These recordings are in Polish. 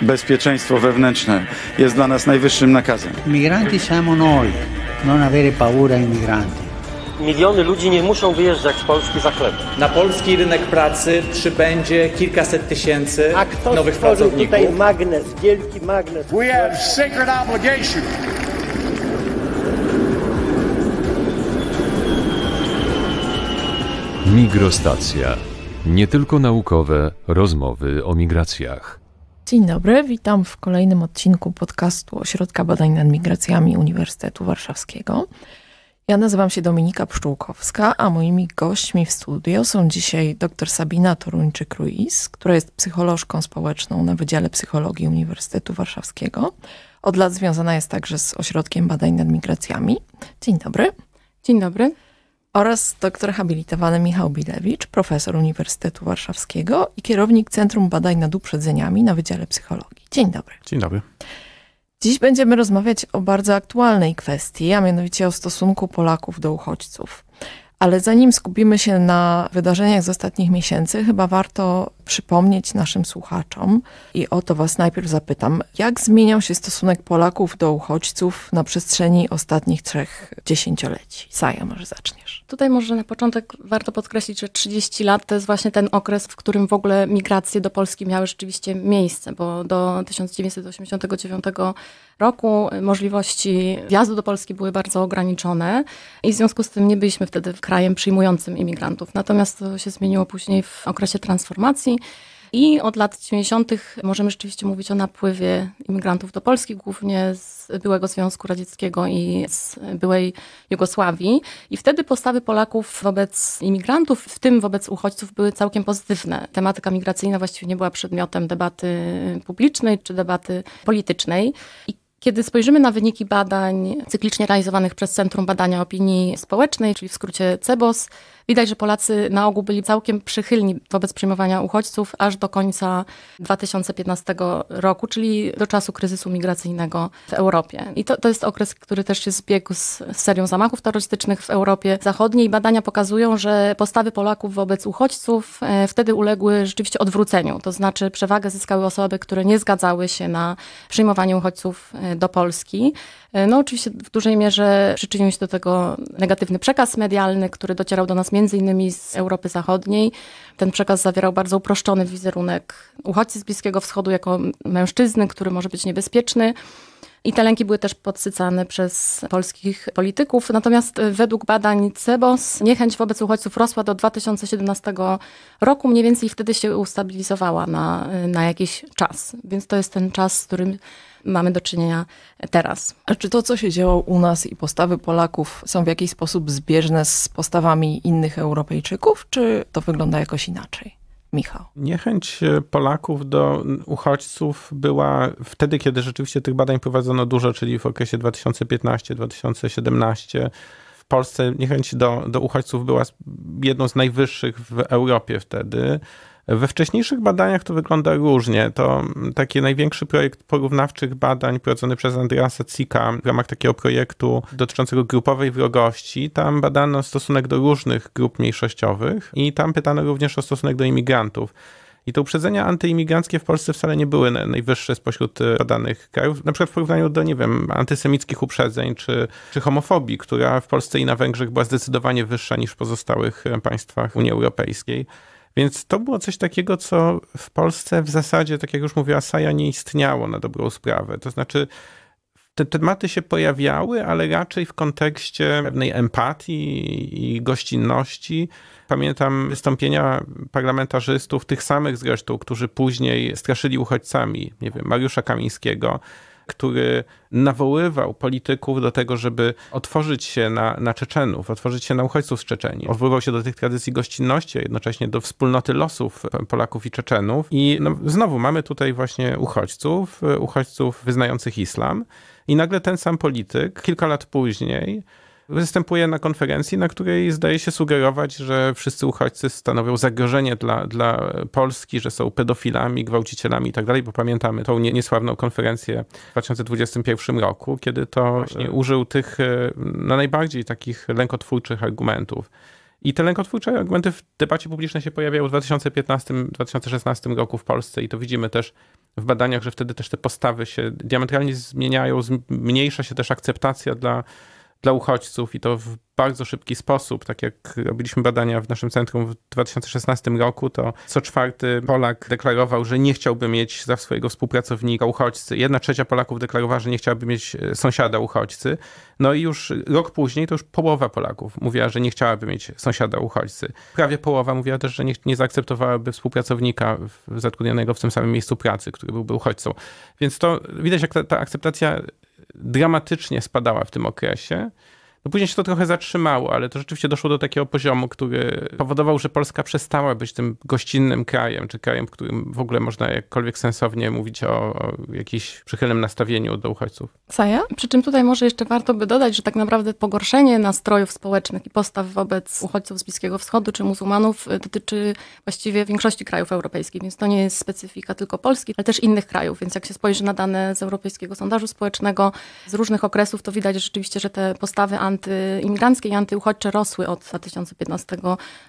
bezpieczeństwo wewnętrzne jest dla nas najwyższym nakazem. Migranti siamo noi, non avere paura imigrantów. Miliony ludzi nie muszą wyjeżdżać z Polski za chleb. Na polski rynek pracy przybędzie kilkaset tysięcy A kto nowych pracowników. tutaj magnes, wielki magnes. We have sacred obligation Migrostacja. Nie tylko naukowe rozmowy o migracjach. Dzień dobry, witam w kolejnym odcinku podcastu Ośrodka Badań nad Migracjami Uniwersytetu Warszawskiego. Ja nazywam się Dominika Pszczółkowska, a moimi gośćmi w studio są dzisiaj dr Sabina Toruńczyk-Ruiz, która jest psycholożką społeczną na Wydziale Psychologii Uniwersytetu Warszawskiego. Od lat związana jest także z Ośrodkiem Badań nad Migracjami. Dzień dobry. Dzień dobry oraz doktor habilitowany Michał Bilewicz, profesor Uniwersytetu Warszawskiego i kierownik Centrum Badań nad Uprzedzeniami na Wydziale Psychologii. Dzień dobry. Dzień dobry. Dziś będziemy rozmawiać o bardzo aktualnej kwestii, a mianowicie o stosunku Polaków do uchodźców. Ale zanim skupimy się na wydarzeniach z ostatnich miesięcy, chyba warto przypomnieć naszym słuchaczom i o to Was najpierw zapytam, jak zmieniał się stosunek Polaków do uchodźców na przestrzeni ostatnich trzech dziesięcioleci? Saja, może zaczniesz. Tutaj może na początek warto podkreślić, że 30 lat to jest właśnie ten okres, w którym w ogóle migracje do Polski miały rzeczywiście miejsce, bo do 1989 roku możliwości wjazdu do Polski były bardzo ograniczone i w związku z tym nie byliśmy wtedy krajem przyjmującym imigrantów. Natomiast to się zmieniło później w okresie transformacji. I od lat 90. możemy rzeczywiście mówić o napływie imigrantów do Polski, głównie z byłego Związku Radzieckiego i z byłej Jugosławii. I wtedy postawy Polaków wobec imigrantów, w tym wobec uchodźców, były całkiem pozytywne. Tematyka migracyjna właściwie nie była przedmiotem debaty publicznej czy debaty politycznej. I kiedy spojrzymy na wyniki badań cyklicznie realizowanych przez Centrum Badania Opinii Społecznej, czyli w skrócie CEBOS, Widać, że Polacy na ogół byli całkiem przychylni wobec przyjmowania uchodźców aż do końca 2015 roku, czyli do czasu kryzysu migracyjnego w Europie. I to, to jest okres, który też się zbiegł z serią zamachów terrorystycznych w Europie Zachodniej. Badania pokazują, że postawy Polaków wobec uchodźców e, wtedy uległy rzeczywiście odwróceniu. To znaczy przewagę zyskały osoby, które nie zgadzały się na przyjmowanie uchodźców e, do Polski. E, no oczywiście w dużej mierze przyczynił się do tego negatywny przekaz medialny, który docierał do nas między innymi z Europy Zachodniej. Ten przekaz zawierał bardzo uproszczony wizerunek uchodźcy z Bliskiego Wschodu jako mężczyzny, który może być niebezpieczny. I te lęki były też podsycane przez polskich polityków. Natomiast e, według badań CEBOS niechęć wobec uchodźców rosła do 2017 roku, mniej więcej wtedy się ustabilizowała na, e, na jakiś czas. Więc to jest ten czas, z którym mamy do czynienia teraz. A czy to, co się działo u nas i postawy Polaków są w jakiś sposób zbieżne z postawami innych Europejczyków, czy to wygląda jakoś inaczej? Michał. Niechęć e, Polaków do uchodźców była wtedy, kiedy rzeczywiście tych badań prowadzono dużo, czyli w okresie 2015-2017. W Polsce niechęć do, do uchodźców była jedną z najwyższych w Europie wtedy. We wcześniejszych badaniach to wygląda różnie. To taki największy projekt porównawczych badań prowadzony przez Andreasa Cika w ramach takiego projektu dotyczącego grupowej wrogości. Tam badano stosunek do różnych grup mniejszościowych i tam pytano również o stosunek do imigrantów. I te uprzedzenia antyimigranckie w Polsce wcale nie były najwyższe spośród e, badanych krajów, na przykład w porównaniu do, nie wiem, antysemickich uprzedzeń czy, czy homofobii, która w Polsce i na Węgrzech była zdecydowanie wyższa niż w pozostałych e, państwach Unii Europejskiej. Więc to było coś takiego, co w Polsce w zasadzie, tak jak już mówiła Saja, nie istniało na dobrą sprawę. To znaczy, te tematy się pojawiały, ale raczej w kontekście pewnej empatii i gościnności. Pamiętam wystąpienia parlamentarzystów, tych samych zresztą, którzy później straszyli uchodźcami, nie wiem, Mariusza Kamińskiego, który nawoływał polityków do tego, żeby otworzyć się na, na Czeczenów, otworzyć się na uchodźców z Czeczenii. Odwoływał się do tych tradycji gościnności, a jednocześnie do wspólnoty losów Polaków i Czeczenów. I no, znowu mamy tutaj właśnie uchodźców, uchodźców wyznających islam. I nagle ten sam polityk kilka lat później występuje na konferencji, na której zdaje się sugerować, że wszyscy uchodźcy stanowią zagrożenie dla, dla Polski, że są pedofilami, gwałcicielami itd., tak bo pamiętamy tą niesławną konferencję w 2021 roku, kiedy to Właśnie. E, użył tych e, no, najbardziej takich lękotwórczych argumentów. I te lękotwórcze argumenty w debacie publicznej się pojawiały w 2015-2016 roku w Polsce i to widzimy też w badaniach, że wtedy też te postawy się diametralnie zmieniają, zmniejsza się też akceptacja dla dla uchodźców i to w bardzo szybki sposób. Tak jak robiliśmy badania w naszym centrum w 2016 roku, to co czwarty Polak deklarował, że nie chciałby mieć za swojego współpracownika uchodźcy. Jedna trzecia Polaków deklarowała, że nie chciałaby mieć e, sąsiada uchodźcy. No i już rok później to już połowa Polaków mówiła, że nie chciałaby mieć sąsiada uchodźcy. Prawie połowa mówiła też, że nie, nie zaakceptowałaby współpracownika zatrudnionego w tym samym miejscu pracy, który byłby uchodźcą. Więc to widać, jak ta, ta akceptacja dramatycznie spadała w tym okresie. No później się to trochę zatrzymało, ale to rzeczywiście doszło do takiego poziomu, który powodował, że Polska przestała być tym gościnnym krajem, czy krajem, w którym w ogóle można jakkolwiek sensownie mówić o, o jakimś przychylnym nastawieniu do uchodźców. ja? Przy czym tutaj może jeszcze warto by dodać, że tak naprawdę pogorszenie nastrojów społecznych i postaw wobec uchodźców z Bliskiego Wschodu czy muzułmanów y, dotyczy właściwie większości krajów europejskich, więc to nie jest specyfika tylko Polski, ale też innych krajów. Więc jak się spojrzy na dane z Europejskiego Sondażu Społecznego z różnych okresów, to widać rzeczywiście, że te postawy antyimigranckie i antyuchodźcze rosły od 2015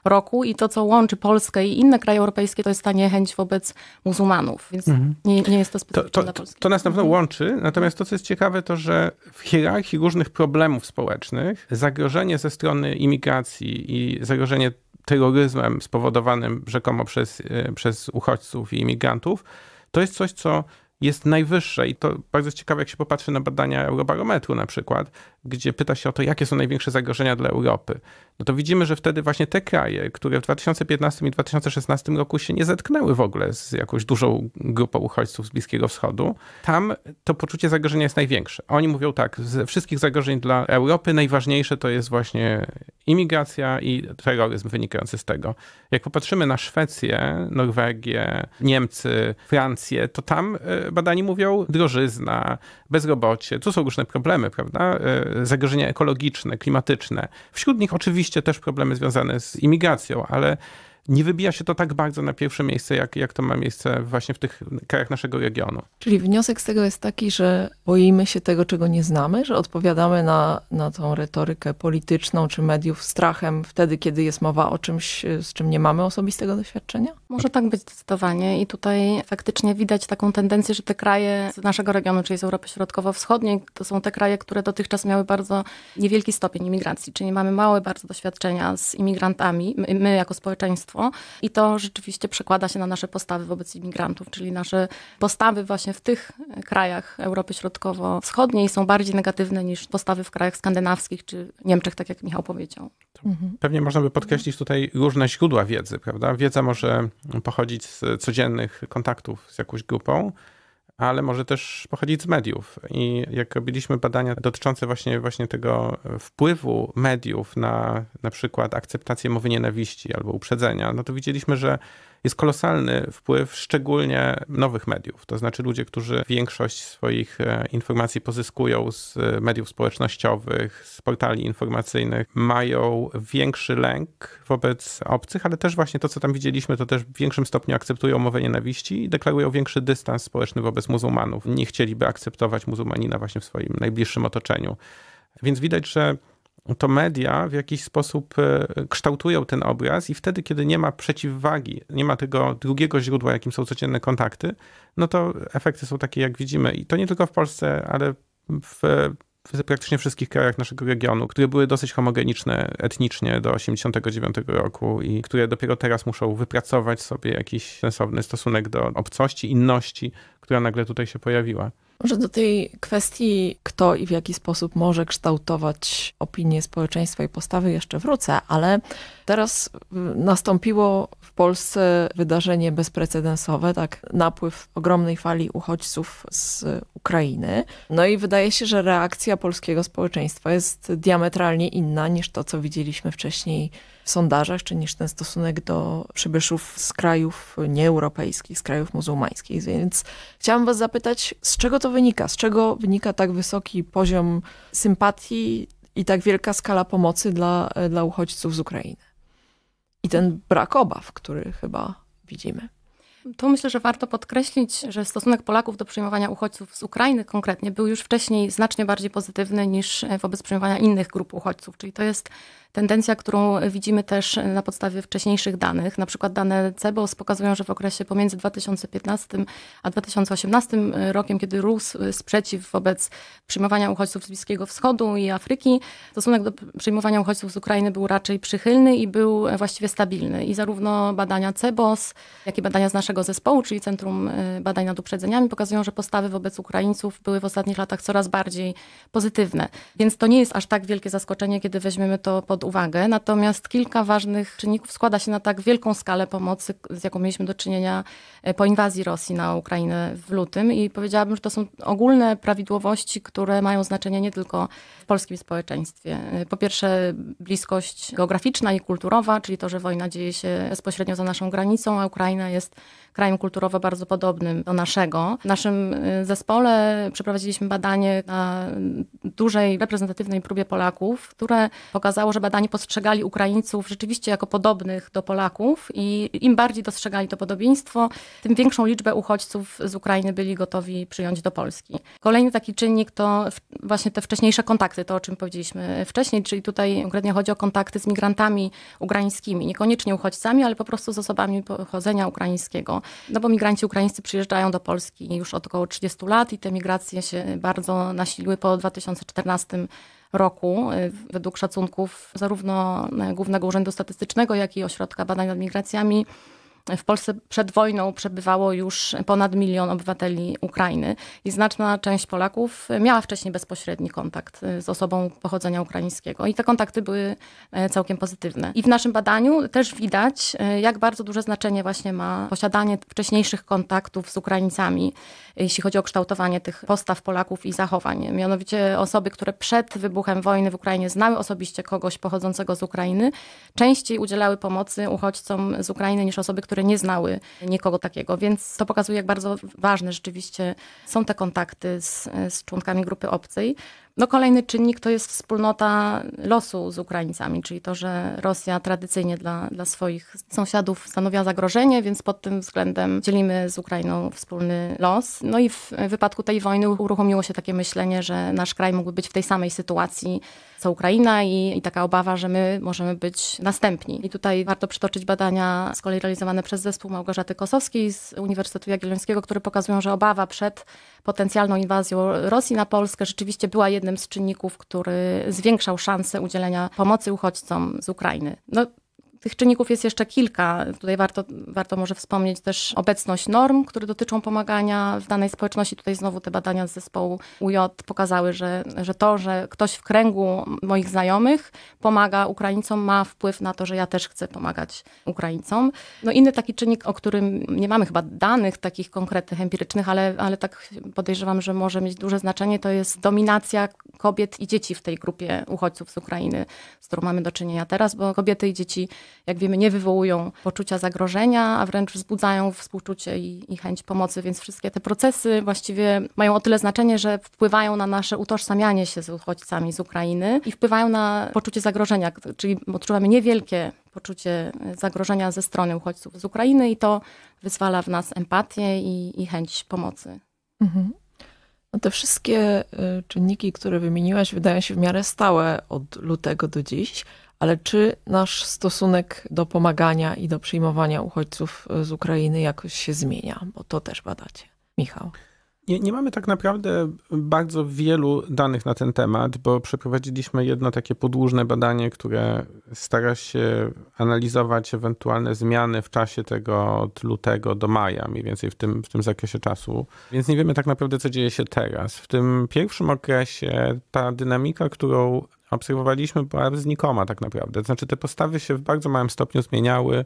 roku i to, co łączy Polskę i inne kraje europejskie, to jest ta niechęć wobec muzułmanów, więc mhm. nie, nie, jest to specyficzne to, to, dla Polski. To nas na pewno łączy, natomiast to, co jest ciekawe, to, że w hierarchii różnych problemów społecznych zagrożenie ze strony imigracji i zagrożenie terroryzmem spowodowanym rzekomo przez, e, przez uchodźców i imigrantów, to jest coś, co jest najwyższe i to bardzo ciekawe, jak się popatrzy na badania Eurobarometru na przykład, gdzie pyta się o to, jakie są największe zagrożenia dla Europy. No to widzimy, że wtedy właśnie te kraje, które w 2015 i 2016 roku się nie zetknęły w ogóle z jakąś dużą grupą uchodźców z Bliskiego Wschodu, tam to poczucie zagrożenia jest największe. Oni mówią tak, ze wszystkich zagrożeń dla Europy najważniejsze to jest właśnie imigracja i terroryzm wynikający z tego. Jak popatrzymy na Szwecję, Norwegię, Niemcy, Francję, to tam e, badani mówią drożyzna, bezrobocie, to są różne problemy, prawda? E, zagrożenia ekologiczne, klimatyczne. Wśród nich oczywiście też problemy związane z imigracją, ale nie wybija się to tak bardzo na pierwsze miejsce, jak, jak to ma miejsce właśnie w tych krajach naszego regionu. Czyli wniosek z tego jest taki, że boimy się tego, czego nie znamy, że odpowiadamy na, na tą retorykę polityczną czy mediów strachem wtedy, kiedy jest mowa o czymś, z czym nie mamy osobistego doświadczenia? Może tak być zdecydowanie i tutaj faktycznie widać taką tendencję, że te kraje z naszego regionu, czyli z Europy Środkowo-Wschodniej, to są te kraje, które dotychczas miały bardzo niewielki stopień imigracji, czyli mamy małe bardzo doświadczenia z imigrantami, my, my jako społeczeństwo państwo. I to rzeczywiście przekłada się na nasze postawy wobec imigrantów, czyli nasze postawy właśnie w tych e, krajach Europy Środkowo-Wschodniej są bardziej negatywne niż postawy w krajach skandynawskich czy Niemczech, tak jak Michał powiedział. Pewnie można by podkreślić tutaj różne źródła wiedzy, prawda? Wiedza może pochodzić z codziennych kontaktów z jakąś grupą, ale może też pochodzić z mediów. I jak robiliśmy badania dotyczące właśnie, właśnie tego wpływu mediów na na przykład akceptację mowy nienawiści albo uprzedzenia, no to widzieliśmy, że jest kolosalny wpływ szczególnie nowych mediów. To znaczy ludzie, którzy większość swoich e, informacji pozyskują z e, mediów społecznościowych, z portali informacyjnych, mają większy lęk wobec obcych, ale też właśnie to, co tam widzieliśmy, to też w większym stopniu akceptują mowę nienawiści i deklarują większy dystans społeczny wobec muzułmanów. Nie chcieliby akceptować muzułmanina właśnie w swoim najbliższym otoczeniu. Więc widać, że to media w jakiś sposób e, kształtują ten obraz i wtedy, kiedy nie ma przeciwwagi, nie ma tego drugiego źródła, jakim są codzienne kontakty, no to efekty są takie, jak widzimy. I to nie tylko w Polsce, ale w, w praktycznie wszystkich krajach naszego regionu, które były dosyć homogeniczne etnicznie do 1989 roku i które dopiero teraz muszą wypracować sobie jakiś sensowny stosunek do obcości, inności, która nagle tutaj się pojawiła. Może do tej kwestii, kto i w jaki sposób może kształtować opinię społeczeństwa i postawy, jeszcze wrócę, ale teraz mm, nastąpiło w Polsce wydarzenie bezprecedensowe, tak, napływ ogromnej fali uchodźców z Ukrainy. No i wydaje się, że reakcja polskiego społeczeństwa jest diametralnie inna niż to, co widzieliśmy wcześniej w sondażach, czy niż ten stosunek do przybyszów z krajów nieeuropejskich, z krajów muzułmańskich. Więc Chciałam Was zapytać, z czego to wynika? Z czego wynika tak wysoki poziom sympatii i tak wielka skala pomocy dla, e, dla uchodźców z Ukrainy? I ten brak obaw, który chyba widzimy. Tu myślę, że warto podkreślić, że stosunek Polaków do przyjmowania uchodźców z Ukrainy konkretnie był już wcześniej znacznie bardziej pozytywny niż e, wobec przyjmowania innych grup uchodźców. Czyli to jest Tendencja, którą widzimy też na podstawie wcześniejszych danych, na przykład dane Cebos pokazują, że w okresie pomiędzy 2015 a 2018 rokiem, kiedy rósł sprzeciw wobec przyjmowania uchodźców z Bliskiego Wschodu i Afryki, stosunek do przyjmowania uchodźców z Ukrainy był raczej przychylny i był właściwie stabilny. I zarówno badania Cebos, jak i badania z naszego zespołu, czyli Centrum e, Badań nad Uprzedzeniami, pokazują, że postawy wobec Ukraińców były w ostatnich latach coraz bardziej pozytywne. Więc to nie jest aż tak wielkie zaskoczenie, kiedy weźmiemy to pod pod uwagę, natomiast kilka ważnych czynników składa się na tak wielką skalę pomocy, z jaką mieliśmy do czynienia e, po inwazji Rosji na Ukrainę w lutym i powiedziałabym, że to są ogólne prawidłowości, które mają znaczenie nie tylko w polskim społeczeństwie. E, po pierwsze bliskość geograficzna i kulturowa, czyli to, że wojna dzieje się bezpośrednio za naszą granicą, a Ukraina jest krajem kulturowo bardzo podobnym do naszego. W naszym e, zespole przeprowadziliśmy badanie na dużej, reprezentatywnej próbie Polaków, które pokazało, że badani postrzegali Ukraińców rzeczywiście jako podobnych do Polaków i im bardziej dostrzegali to podobieństwo, tym większą liczbę uchodźców z Ukrainy byli gotowi przyjąć do Polski. Kolejny taki czynnik to właśnie te wcześniejsze kontakty, to o czym powiedzieliśmy wcześniej, czyli tutaj konkretnie chodzi o kontakty z migrantami ukraińskimi, niekoniecznie uchodźcami, ale po prostu z osobami pochodzenia ukraińskiego. No bo migranci ukraińscy przyjeżdżają do Polski już od około 30 lat i te migracje się bardzo nasiliły po 2014 roku roku. Y, według szacunków zarówno y, Głównego Urzędu Statystycznego, jak i Ośrodka Badań nad Migracjami w Polsce przed wojną przebywało już ponad milion obywateli Ukrainy i znaczna część Polaków miała wcześniej bezpośredni kontakt e, z osobą pochodzenia ukraińskiego i te kontakty były e, całkiem pozytywne. I w naszym badaniu też widać, e, jak bardzo duże znaczenie właśnie ma posiadanie wcześniejszych kontaktów z Ukraińcami, jeśli chodzi o kształtowanie tych postaw Polaków i zachowań. Mianowicie osoby, które przed wybuchem wojny w Ukrainie znały osobiście kogoś pochodzącego z Ukrainy, częściej udzielały pomocy uchodźcom z Ukrainy niż osoby, które które nie znały nikogo takiego, więc to pokazuje, jak bardzo ważne rzeczywiście są te kontakty z, z członkami grupy obcej. No kolejny czynnik to jest wspólnota losu z Ukraińcami, czyli to, że Rosja tradycyjnie dla, dla swoich sąsiadów stanowiła zagrożenie, więc pod tym względem dzielimy z Ukrainą wspólny los. No i w wypadku tej wojny uruchomiło się takie myślenie, że nasz kraj mógłby być w tej samej sytuacji co Ukraina i, i taka obawa, że my możemy być następni. I tutaj warto przytoczyć badania z kolei realizowane przez zespół Małgorzaty Kosowskiej z Uniwersytetu Jagiellońskiego, które pokazują, że obawa przed potencjalną inwazją Rosji na Polskę rzeczywiście była jednym jednym z czynników, który zwiększał szanse udzielenia pomocy uchodźcom z Ukrainy. No, tych czynników jest jeszcze kilka. Tutaj warto, warto może wspomnieć też obecność norm, które dotyczą pomagania w danej społeczności. Tutaj znowu te badania z zespołu UJ pokazały, że, że to, że ktoś w kręgu moich znajomych pomaga Ukraińcom, ma wpływ na to, że ja też chcę pomagać Ukraińcom. No inny taki czynnik, o którym nie mamy chyba danych takich konkretnych, empirycznych, ale, ale tak podejrzewam, że może mieć duże znaczenie, to jest dominacja kobiet i dzieci w tej grupie uchodźców z Ukrainy, z którą mamy do czynienia teraz, bo kobiety i dzieci jak wiemy, nie wywołują poczucia zagrożenia, a wręcz wzbudzają współczucie i, i chęć pomocy, więc wszystkie te procesy właściwie mają o tyle znaczenie, że wpływają na nasze utożsamianie się z uchodźcami z Ukrainy i wpływają na poczucie zagrożenia, czyli odczuwamy niewielkie poczucie zagrożenia ze strony uchodźców z Ukrainy i to wyzwala w nas empatię i, i chęć pomocy. Mhm. No te wszystkie y, czynniki, które wymieniłaś, wydają się w miarę stałe od lutego do dziś, ale czy nasz stosunek do pomagania i do przyjmowania uchodźców e, z Ukrainy jakoś się zmienia? Bo to też badacie. Michał. Nie, nie, mamy tak naprawdę bardzo wielu danych na ten temat, bo przeprowadziliśmy jedno takie podłużne badanie, które stara się analizować ewentualne zmiany w czasie tego od lutego do maja, mniej więcej w tym, w tym zakresie czasu. Więc nie wiemy tak naprawdę, co dzieje się teraz. W tym pierwszym okresie ta dynamika, którą obserwowaliśmy była znikoma tak naprawdę. znaczy te postawy się w bardzo małym stopniu zmieniały.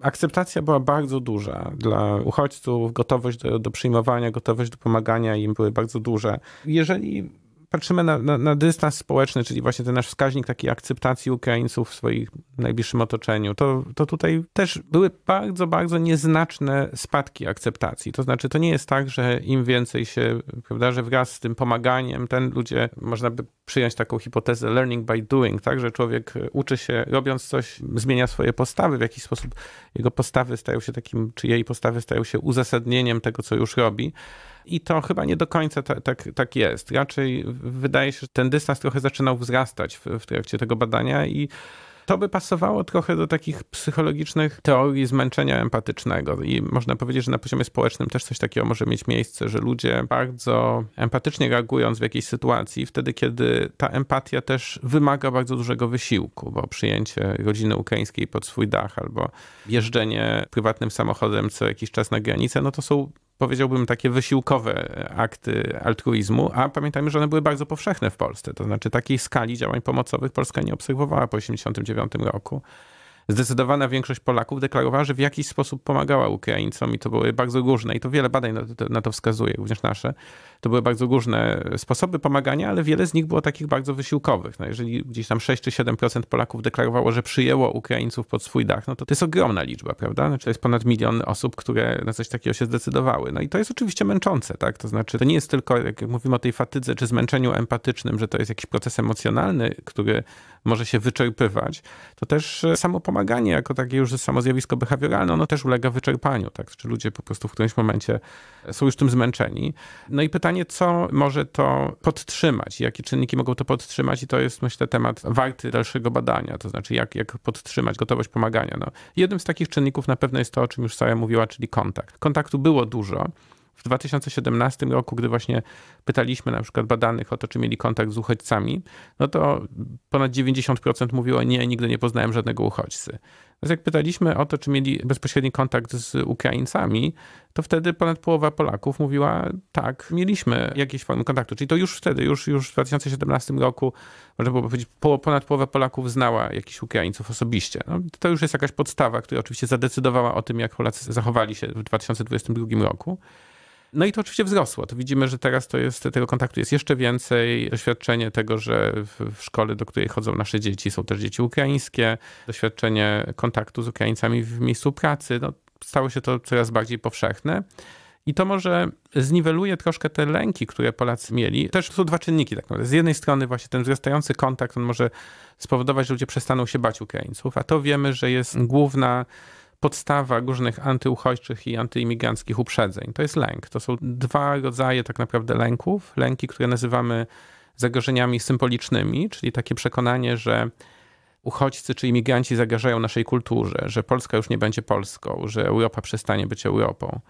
Akceptacja była bardzo duża dla uchodźców, gotowość do, do przyjmowania, gotowość do pomagania im były bardzo duże. Jeżeli patrzymy na, na, na, dystans społeczny, czyli właśnie ten nasz wskaźnik takiej akceptacji Ukraińców w swoim najbliższym otoczeniu, to, to tutaj też były bardzo, bardzo nieznaczne spadki akceptacji. To znaczy, to nie jest tak, że im więcej się, prawda, że wraz z tym pomaganiem, ten ludzie, można by przyjąć taką hipotezę learning by doing, tak, że człowiek uczy się, robiąc coś, zmienia swoje postawy w jakiś sposób, jego postawy stają się takim, czy jej postawy stają się uzasadnieniem tego, co już robi. I to chyba nie do końca tak, tak, tak jest. Raczej wydaje się, że ten dystans trochę zaczynał wzrastać w, w trakcie tego badania i to by pasowało trochę do takich psychologicznych teorii zmęczenia empatycznego i można powiedzieć, że na poziomie społecznym też coś takiego może mieć miejsce, że ludzie bardzo empatycznie reagując w jakiejś sytuacji, wtedy kiedy ta empatia też wymaga bardzo dużego wysiłku, bo przyjęcie rodziny ukraińskiej pod swój dach albo jeżdżenie prywatnym samochodem co jakiś czas na granicę, no to są powiedziałbym, takie wysiłkowe akty altruizmu, a pamiętajmy, że one były bardzo powszechne w Polsce. To znaczy takiej skali działań pomocowych Polska nie obserwowała po 1989 roku zdecydowana większość Polaków deklarowała, że w jakiś sposób pomagała Ukraińcom i to były bardzo różne, i to wiele badań na to, na to wskazuje, również nasze. To były bardzo różne sposoby pomagania, ale wiele z nich było takich bardzo wysiłkowych. No jeżeli gdzieś tam 6 czy 7% Polaków deklarowało, że przyjęło Ukraińców pod swój dach, no to to jest ogromna liczba, prawda? Znaczy to jest ponad milion osób, które na coś takiego się zdecydowały. No i to jest oczywiście męczące, tak? To znaczy, to nie jest tylko, jak mówimy o tej fatydze czy zmęczeniu empatycznym, że to jest jakiś proces emocjonalny, który może się wyczerpywać, to też e, samo pomaganie jako takie już samo zjawisko behawioralne, ono też ulega wyczerpaniu, tak? Czy ludzie po prostu w którymś momencie są już tym zmęczeni. No i pytanie, co może to podtrzymać? Jakie czynniki mogą to podtrzymać? I to jest, myślę, temat warty dalszego badania. To znaczy, jak, jak podtrzymać gotowość pomagania. No, jednym z takich czynników na pewno jest to, o czym już Sara mówiła, czyli kontakt. Kontaktu było dużo w 2017 roku, gdy właśnie pytaliśmy na przykład badanych o to, czy mieli kontakt z uchodźcami, no to ponad 90% mówiło nie, nigdy nie poznałem żadnego uchodźcy. Natomiast jak pytaliśmy o to, czy mieli bezpośredni kontakt z Ukraińcami, to wtedy ponad połowa Polaków mówiła tak, mieliśmy jakieś formy kontaktu. Czyli to już wtedy, już, już w 2017 roku, można było powiedzieć, ponad połowa Polaków znała jakichś Ukraińców osobiście. No, to już jest jakaś podstawa, która oczywiście zadecydowała o tym, jak Polacy zachowali się w 2022 roku. No i to oczywiście wzrosło. To widzimy, że teraz to jest, tego kontaktu jest jeszcze więcej. Doświadczenie tego, że w szkole, do której chodzą nasze dzieci, są też dzieci ukraińskie. Doświadczenie kontaktu z Ukraińcami w miejscu pracy. No, stało się to coraz bardziej powszechne. I to może zniweluje troszkę te lęki, które Polacy mieli. Też są dwa czynniki tak naprawdę. Z jednej strony właśnie ten wzrastający kontakt, on może spowodować, że ludzie przestaną się bać Ukraińców, a to wiemy, że jest główna podstawa różnych antyuchodźczych i antyimigranckich uprzedzeń. To jest lęk. To są dwa rodzaje tak naprawdę lęków. Lęki, które nazywamy zagrożeniami symbolicznymi, czyli takie przekonanie, że uchodźcy czy imigranci zagrażają naszej kulturze, że Polska już nie będzie Polską, że Europa przestanie być Europą.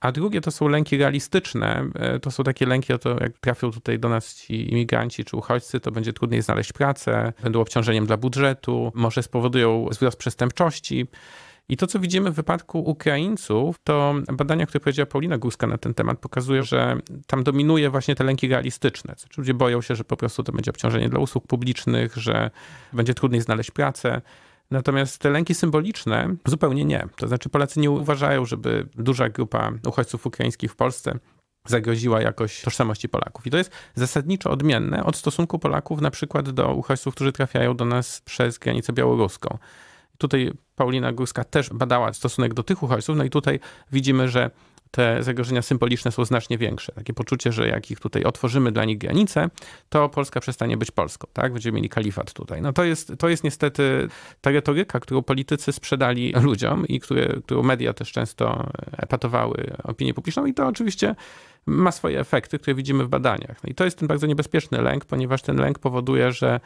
A drugie to są lęki realistyczne. E, to są takie lęki, o to jak trafią tutaj do nas ci imigranci czy uchodźcy, to będzie trudniej znaleźć pracę, będą obciążeniem dla budżetu, może spowodują wzrost przestępczości. I to, co widzimy w wypadku Ukraińców, to badania, które powiedziała Paulina Górska na ten temat, pokazują, że tam dominuje właśnie te lęki realistyczne. Znaczy, ludzie boją się, że po prostu to będzie obciążenie dla usług publicznych, że będzie trudniej znaleźć pracę. Natomiast te lęki symboliczne zupełnie nie. To znaczy Polacy nie uważają, żeby duża grupa uchodźców ukraińskich w Polsce zagroziła jakoś tożsamości Polaków. I to jest zasadniczo odmienne od stosunku Polaków na przykład do uchodźców, którzy trafiają do nas przez granicę białoruską. Tutaj Paulina Górska też badała stosunek do tych uchodźców, no i tutaj widzimy, że te zagrożenia symboliczne są znacznie większe. Takie poczucie, że jak ich tutaj otworzymy dla nich granice, to Polska przestanie być Polską, tak? Będziemy mieli kalifat tutaj. No to jest, to jest niestety ta retoryka, którą politycy sprzedali ludziom i które, którą media też często e, epatowały opinię publiczną i to oczywiście ma swoje efekty, które widzimy w badaniach. No i to jest ten bardzo niebezpieczny lęk, ponieważ ten lęk powoduje, że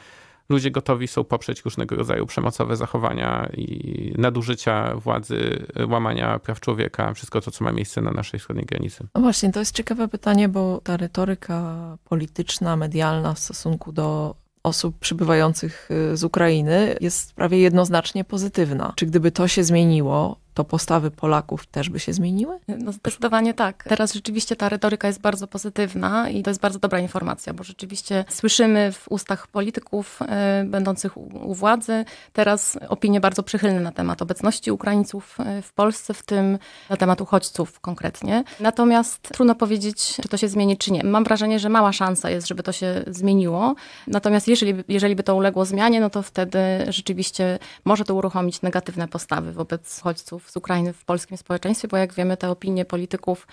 ludzie gotowi są poprzeć różnego rodzaju przemocowe zachowania i nadużycia władzy, łamania praw człowieka, wszystko to, co ma miejsce na naszej wschodniej granicy. No właśnie, to jest ciekawe pytanie, bo ta retoryka polityczna, medialna w stosunku do osób przybywających y, z Ukrainy jest prawie jednoznacznie pozytywna. Czy gdyby to się zmieniło, to postawy Polaków też by się zmieniły? No zdecydowanie tak. Teraz rzeczywiście ta retoryka jest bardzo pozytywna i to jest bardzo dobra informacja, bo rzeczywiście słyszymy w ustach polityków y, będących u, u władzy teraz opinie bardzo przychylne na temat obecności Ukraińców y, w Polsce, w tym na temat uchodźców konkretnie. Natomiast trudno powiedzieć, czy to się zmieni, czy nie. Mam wrażenie, że mała szansa jest, żeby to się zmieniło. Natomiast jeżeli, jeżeli by to uległo zmianie, no to wtedy rzeczywiście może to uruchomić negatywne postawy wobec uchodźców uchodźców z Ukrainy w polskim społeczeństwie, bo jak wiemy, te opinie polityków,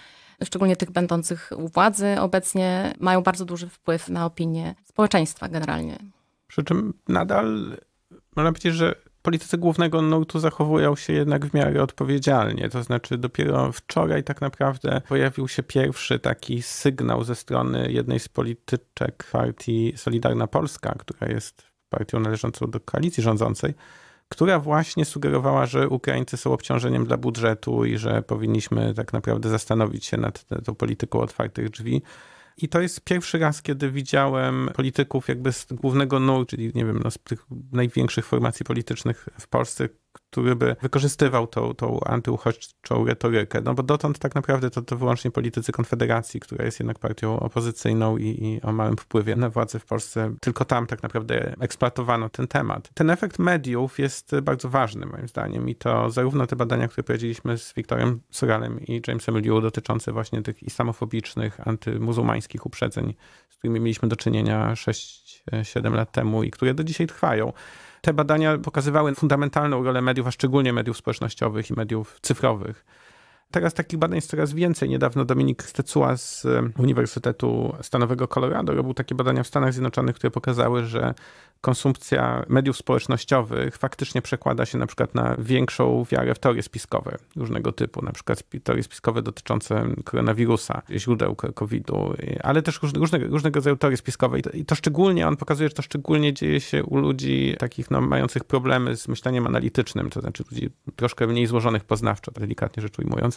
szczególnie tych będących u władzy obecnie, mają bardzo duży wpływ na opinię społeczeństwa generalnie. Przy czym nadal można powiedzieć, że politycy głównego nurtu zachowują się jednak w miarę odpowiedzialnie. To znaczy, dopiero wczoraj tak naprawdę pojawił się pierwszy taki sygnał ze strony jednej z polityczek partii Solidarna Polska, która jest partią należącą do koalicji rządzącej która właśnie sugerowała, że Ukraińcy są obciążeniem dla budżetu i że powinniśmy tak naprawdę zastanowić się nad tą polityką otwartych drzwi. I to jest pierwszy raz, kiedy widziałem polityków jakby z głównego nurtu, czyli nie wiem, no, z tych największych formacji politycznych w Polsce, który by wykorzystywał tą, tą antyuchodźczą retorykę. No bo dotąd tak naprawdę to, to wyłącznie politycy Konfederacji, która jest jednak partią opozycyjną i, i o małym wpływie na władzę w Polsce. Tylko tam tak naprawdę eksploatowano ten temat. Ten efekt mediów jest bardzo ważny moim zdaniem i to zarówno te badania, które prowadziliśmy z Wiktorem Soralem i Jamesem Liu dotyczące właśnie tych islamofobicznych, antymuzułmańskich uprzedzeń, z którymi mieliśmy do czynienia 6-7 lat temu i które do dzisiaj trwają te badania pokazywały fundamentalną rolę mediów, a szczególnie mediów społecznościowych i mediów cyfrowych Teraz takich badań jest coraz więcej. Niedawno Dominik Stecua z Uniwersytetu Stanowego Colorado robił takie badania w Stanach Zjednoczonych, które pokazały, że konsumpcja mediów społecznościowych faktycznie przekłada się na przykład na większą wiarę w teorie spiskowe różnego typu, na przykład teorie spiskowe dotyczące koronawirusa, źródeł COVID-u, ale też różne, różnego rodzaju teorie spiskowe. I to szczególnie, on pokazuje, że to szczególnie dzieje się u ludzi takich no, mających problemy z myśleniem analitycznym, to znaczy ludzi troszkę mniej złożonych poznawczo, delikatnie rzecz ujmując.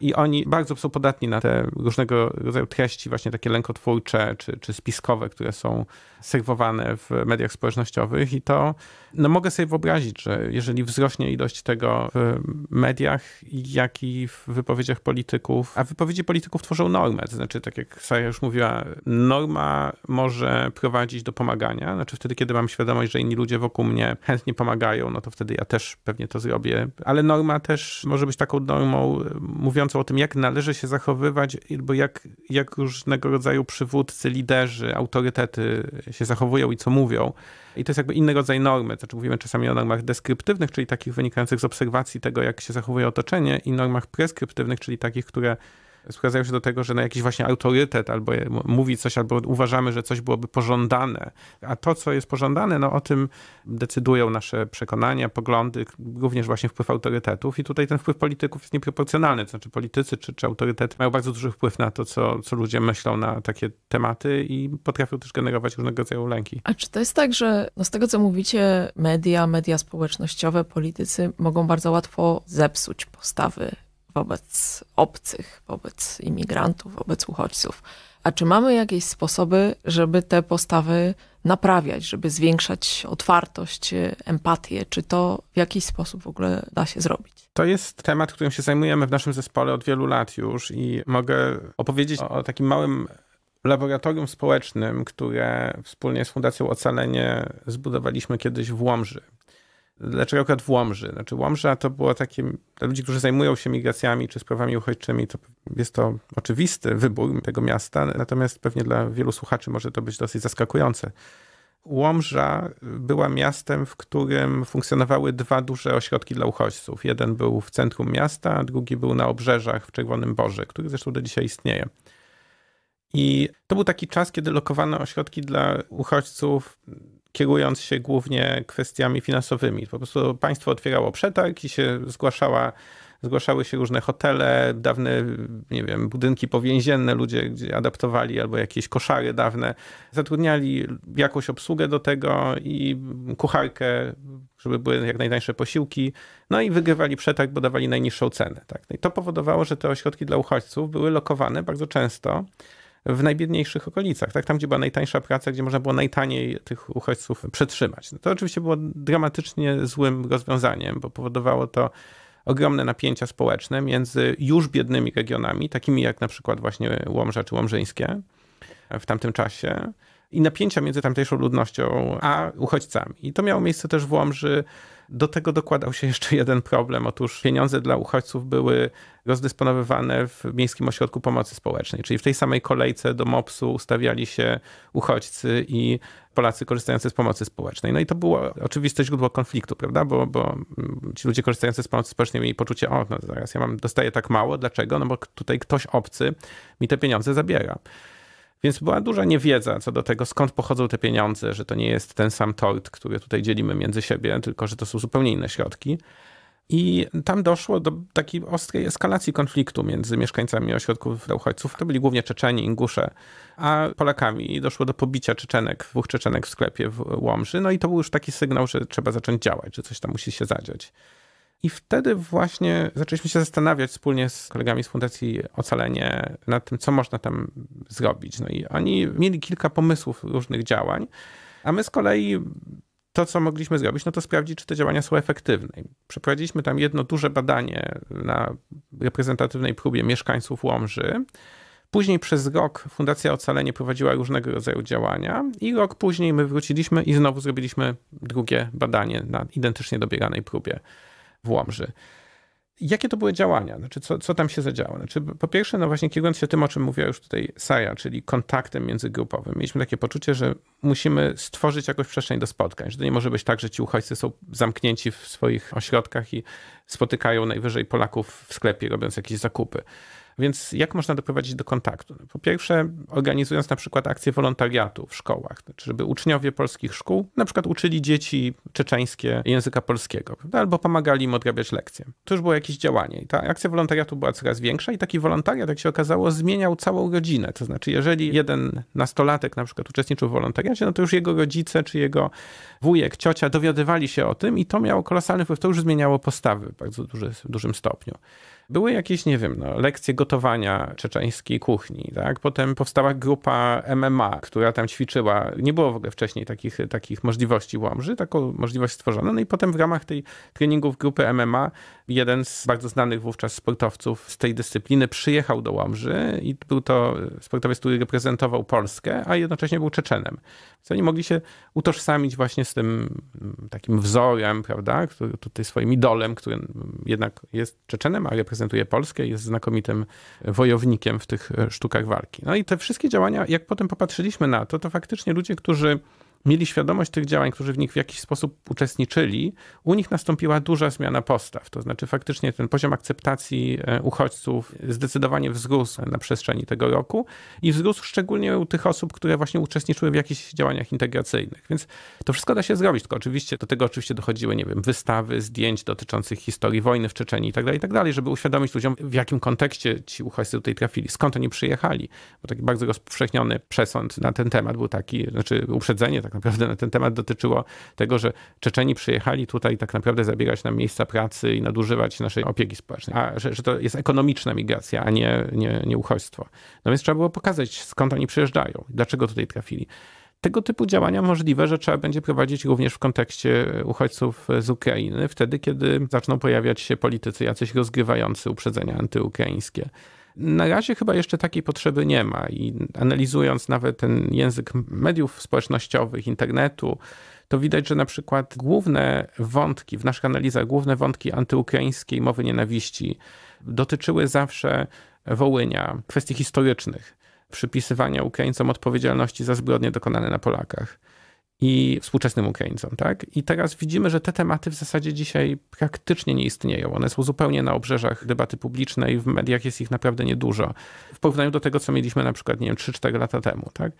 i oni bardzo są podatni na te różnego rodzaju treści, właśnie takie lękotwórcze czy, czy spiskowe, które są serwowane w mediach społecznościowych i to, no mogę sobie wyobrazić, że jeżeli wzrośnie ilość tego w mediach, jak i w wypowiedziach polityków, a wypowiedzi polityków tworzą normę, to znaczy tak jak Sara już mówiła, norma może prowadzić do pomagania, znaczy wtedy, kiedy mam świadomość, że inni ludzie wokół mnie chętnie pomagają, no to wtedy ja też pewnie to zrobię, ale norma też może być taką normą mówiącą mówiącą o tym, jak należy się zachowywać, albo jak, jak różnego rodzaju przywódcy, liderzy, autorytety się zachowują i co mówią. I to jest jakby inny rodzaj normy. Znaczy mówimy czasami o normach deskryptywnych, czyli takich wynikających z obserwacji tego, jak się zachowuje otoczenie, i normach preskryptywnych, czyli takich, które sprowadzają się do tego, że na jakiś właśnie autorytet albo mówi coś, albo uważamy, że coś byłoby pożądane. A to, co jest pożądane, no o tym decydują nasze przekonania, poglądy, również właśnie wpływ autorytetów i tutaj ten wpływ polityków jest nieproporcjonalny. To znaczy politycy czy, czy autorytety mają bardzo duży wpływ na to, co, co ludzie myślą na takie tematy i potrafią też generować różnego rodzaju lęki. A czy to jest tak, że no z tego, co mówicie, media, media społecznościowe, politycy mogą bardzo łatwo zepsuć postawy wobec obcych, wobec imigrantów, wobec uchodźców. A czy mamy jakieś sposoby, żeby te postawy naprawiać, żeby zwiększać otwartość, y, empatię? Czy to w jakiś sposób w ogóle da się zrobić? To jest temat, którym się zajmujemy w naszym zespole od wielu lat już i mogę opowiedzieć o takim małym laboratorium społecznym, które wspólnie z Fundacją Ocalenie zbudowaliśmy kiedyś w Łomży. Dlaczego akurat w Łomży? Znaczy Łomża to było takie, dla ludzi, którzy zajmują się migracjami czy sprawami uchodźczymi, to jest to oczywisty wybór tego miasta, natomiast pewnie dla wielu słuchaczy może to być dosyć zaskakujące. Łomża była miastem, w którym funkcjonowały dwa duże ośrodki dla uchodźców. Jeden był w centrum miasta, a drugi był na obrzeżach w Czerwonym Boże, który zresztą do dzisiaj istnieje. I to był taki czas, kiedy lokowano ośrodki dla uchodźców kierując się głównie kwestiami finansowymi. Po prostu państwo otwierało przetarg i się zgłaszała, zgłaszały się różne hotele, dawne, nie wiem, budynki powięzienne, ludzie gdzie adaptowali albo jakieś koszary dawne. Zatrudniali jakąś obsługę do tego i kucharkę, żeby były jak najtańsze posiłki. No i wygrywali przetarg, bo dawali najniższą cenę. Tak? No I to powodowało, że te ośrodki dla uchodźców były lokowane bardzo często w najbiedniejszych okolicach, tak? Tam, gdzie była najtańsza praca, gdzie można było najtaniej tych uchodźców przetrzymać. No to oczywiście było dramatycznie złym rozwiązaniem, bo powodowało to ogromne napięcia społeczne między już biednymi regionami, takimi jak na przykład właśnie Łomża czy Łomżyńskie w tamtym czasie i napięcia między tamtejszą ludnością a uchodźcami. I to miało miejsce też w Łomży do tego dokładał się jeszcze jeden problem. Otóż pieniądze dla uchodźców były rozdysponowywane w Miejskim Ośrodku Pomocy Społecznej, czyli w tej samej kolejce do MOPS-u ustawiali się uchodźcy i Polacy korzystający z pomocy społecznej. No i to było oczywiste źródło konfliktu, prawda? Bo, bo ci ludzie korzystający z pomocy społecznej mieli poczucie, o, no zaraz ja mam, dostaję tak mało, dlaczego? No bo tutaj ktoś obcy mi te pieniądze zabiera. Więc była duża niewiedza co do tego, skąd pochodzą te pieniądze, że to nie jest ten sam tort, który tutaj dzielimy między siebie, tylko że to są zupełnie inne środki. I tam doszło do takiej ostrej eskalacji konfliktu między mieszkańcami ośrodków dla uchodźców. To byli głównie Czeczeni, Ingusze, a Polakami. I doszło do pobicia Czeczenek, dwóch Czeczenek w sklepie w Łomży. No i to był już taki sygnał, że trzeba zacząć działać, że coś tam musi się zadziać. I wtedy właśnie zaczęliśmy się zastanawiać wspólnie z kolegami z Fundacji Ocalenie nad tym, co można tam zrobić. No i oni mieli kilka pomysłów różnych działań, a my z kolei to, co mogliśmy zrobić, no to sprawdzić, czy te działania są efektywne. Przeprowadziliśmy tam jedno duże badanie na reprezentatywnej próbie mieszkańców Łomży. Później przez rok Fundacja Ocalenie prowadziła różnego rodzaju działania i rok później my wróciliśmy i znowu zrobiliśmy drugie badanie na identycznie dobieranej próbie w Łomży. Jakie to były działania? Znaczy, co, co tam się zadziało? Znaczy, po pierwsze, no właśnie kierując się tym, o czym mówiła już tutaj Saja, czyli kontaktem międzygrupowym, mieliśmy takie poczucie, że musimy stworzyć jakąś przestrzeń do spotkań, że to nie może być tak, że ci uchodźcy są zamknięci w swoich ośrodkach i spotykają najwyżej Polaków w sklepie, robiąc jakieś zakupy. Więc jak można doprowadzić do kontaktu? No, po pierwsze, organizując na przykład akcje wolontariatu w szkołach, znaczy, żeby uczniowie polskich szkół na przykład uczyli dzieci czeczeńskie języka polskiego, prawda? albo pomagali im odrabiać lekcje. To już było jakieś działanie. I ta akcja wolontariatu była coraz większa i taki wolontariat, jak się okazało, zmieniał całą rodzinę. To znaczy, jeżeli jeden nastolatek na przykład uczestniczył w wolontariacie, no to już jego rodzice czy jego wujek, ciocia dowiadywali się o tym i to miało kolosalny wpływ. To już zmieniało postawy w bardzo duży, dużym stopniu. Były jakieś, nie wiem, no, lekcje gotowania czeczeńskiej kuchni, tak? Potem powstała grupa MMA, która tam ćwiczyła. Nie było w ogóle wcześniej takich, takich możliwości Łomży, taką możliwość stworzono. No i potem w ramach tej treningów grupy MMA jeden z bardzo znanych wówczas sportowców z tej dyscypliny przyjechał do Łomży i był to sportowiec, który reprezentował Polskę, a jednocześnie był Czeczenem. Więc oni mogli się utożsamić właśnie z tym mm, takim wzorem, prawda, który, tutaj swoim idolem, który jednak jest Czeczenem, a reprezentował reprezentuje Polskę, jest znakomitym wojownikiem w tych e, sztukach walki. No i te wszystkie działania, jak potem popatrzyliśmy na to, to faktycznie ludzie, którzy mieli świadomość tych działań, którzy w nich w jakiś sposób uczestniczyli, u nich nastąpiła duża zmiana postaw. To znaczy faktycznie ten poziom akceptacji e, uchodźców zdecydowanie wzrósł na przestrzeni tego roku i wzrósł szczególnie u tych osób, które właśnie uczestniczyły w jakichś działaniach integracyjnych. Więc to wszystko da się zrobić, tylko oczywiście do tego oczywiście dochodziły, nie wiem, wystawy, zdjęć dotyczących historii wojny w Czeczeniu i tak dalej, i tak dalej, żeby uświadomić ludziom, w jakim kontekście ci uchodźcy tutaj trafili, skąd oni przyjechali. Bo taki bardzo rozpowszechniony przesąd na ten temat był taki, znaczy uprzedzenie, tak tak naprawdę na ten temat dotyczyło tego, że Czeczeni przyjechali tutaj tak naprawdę zabierać nam miejsca pracy i nadużywać naszej opieki społecznej. A że, że to jest ekonomiczna migracja, a nie, nie, nie uchodźstwo. No więc trzeba było pokazać, skąd oni przyjeżdżają, dlaczego tutaj trafili tego typu działania możliwe, że trzeba będzie prowadzić również w kontekście uchodźców z Ukrainy, wtedy kiedy zaczną pojawiać się politycy jacyś rozgrywający uprzedzenia antyukraińskie. Na razie chyba jeszcze takiej potrzeby nie ma i analizując nawet ten język mediów społecznościowych, internetu, to widać, że na przykład główne wątki, w naszych analizach główne wątki antyukraińskiej mowy nienawiści dotyczyły zawsze Wołynia, kwestii historycznych, przypisywania Ukraińcom odpowiedzialności za zbrodnie dokonane na Polakach i współczesnym Ukraińcom, tak? I teraz widzimy, że te tematy w zasadzie dzisiaj praktycznie nie istnieją. One są zupełnie na obrzeżach debaty publicznej, w mediach jest ich naprawdę niedużo. W porównaniu do tego, co mieliśmy na przykład, nie wiem, 3-4 lata temu, tak?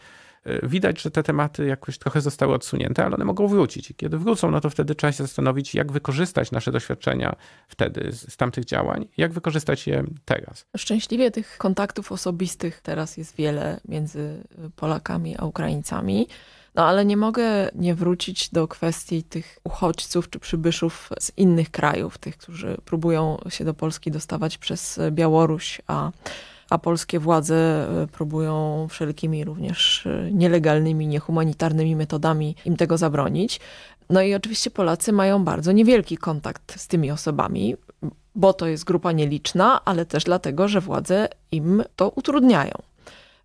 E, widać, że te tematy jakoś trochę zostały odsunięte, ale one mogą wrócić. I kiedy wrócą, no to wtedy trzeba się zastanowić, jak wykorzystać nasze doświadczenia wtedy z, z tamtych działań, jak wykorzystać je teraz. Szczęśliwie tych kontaktów osobistych teraz jest wiele między Polakami a Ukraińcami. No ale nie mogę nie wrócić do kwestii tych uchodźców czy przybyszów z innych krajów, tych, którzy próbują się do Polski dostawać przez Białoruś, a a polskie władze e, próbują wszelkimi również e, nielegalnymi, niehumanitarnymi metodami im tego zabronić. No i oczywiście Polacy mają bardzo niewielki kontakt z tymi osobami, bo to jest grupa nieliczna, ale też dlatego, że władze im to utrudniają.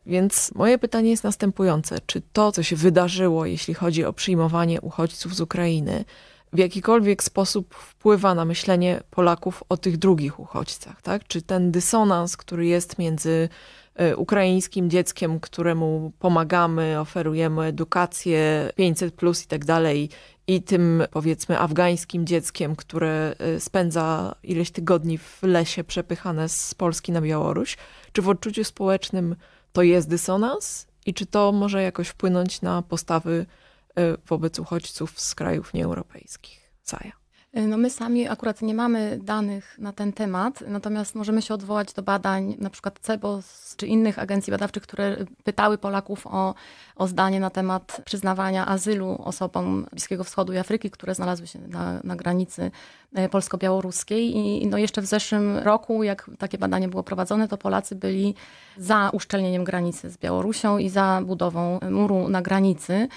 Więc moje pytanie jest następujące: czy to, co się wydarzyło, jeśli chodzi o przyjmowanie uchodźców z Ukrainy, w jakikolwiek sposób wpływa na myślenie Polaków o tych drugich uchodźcach? Tak? Czy ten dysonans, który jest między e, ukraińskim dzieckiem, któremu pomagamy, oferujemy edukację 500 plus i tak dalej, i tym powiedzmy afgańskim dzieckiem, które e, spędza ileś tygodni w lesie przepychane z Polski na Białoruś, czy w odczuciu społecznym to jest dysonans i czy to może jakoś wpłynąć na postawy y, wobec uchodźców z krajów nieeuropejskich? Caja. Y, no my sami akurat nie mamy danych na ten temat, natomiast możemy się odwołać do badań na przykład CEBOS czy innych agencji badawczych, które pytały Polaków o, o zdanie na temat przyznawania azylu osobom Bliskiego Wschodu i Afryki, które znalazły się na, na granicy y, polsko-białoruskiej. I no jeszcze w zeszłym roku, jak takie badanie było prowadzone, to Polacy byli za uszczelnieniem granicy z Białorusią i za budową muru na granicy.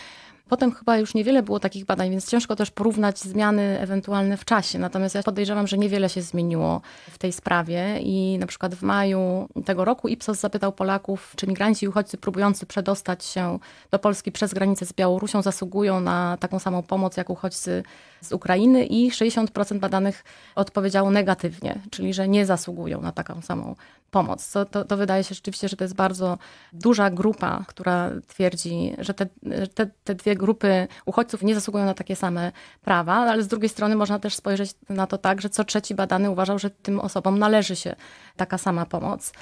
Potem chyba już niewiele było takich badań, więc ciężko też porównać zmiany ewentualne w czasie. Natomiast ja podejrzewam, że niewiele się zmieniło w tej sprawie i na przykład w maju tego roku Ipsos zapytał Polaków, czy migranci i uchodźcy próbujący przedostać się do Polski przez granicę z Białorusią zasługują na taką samą pomoc jak uchodźcy z Ukrainy i 60% badanych odpowiedziało negatywnie, czyli że nie zasługują na taką samą pomoc. To, to, to wydaje się rzeczywiście, że to jest bardzo duża grupa, która twierdzi, że te, te, te dwie grupy uchodźców nie zasługują na takie same prawa, ale z drugiej strony można też spojrzeć na to tak, że co trzeci badany uważał, że tym osobom należy się taka sama pomoc.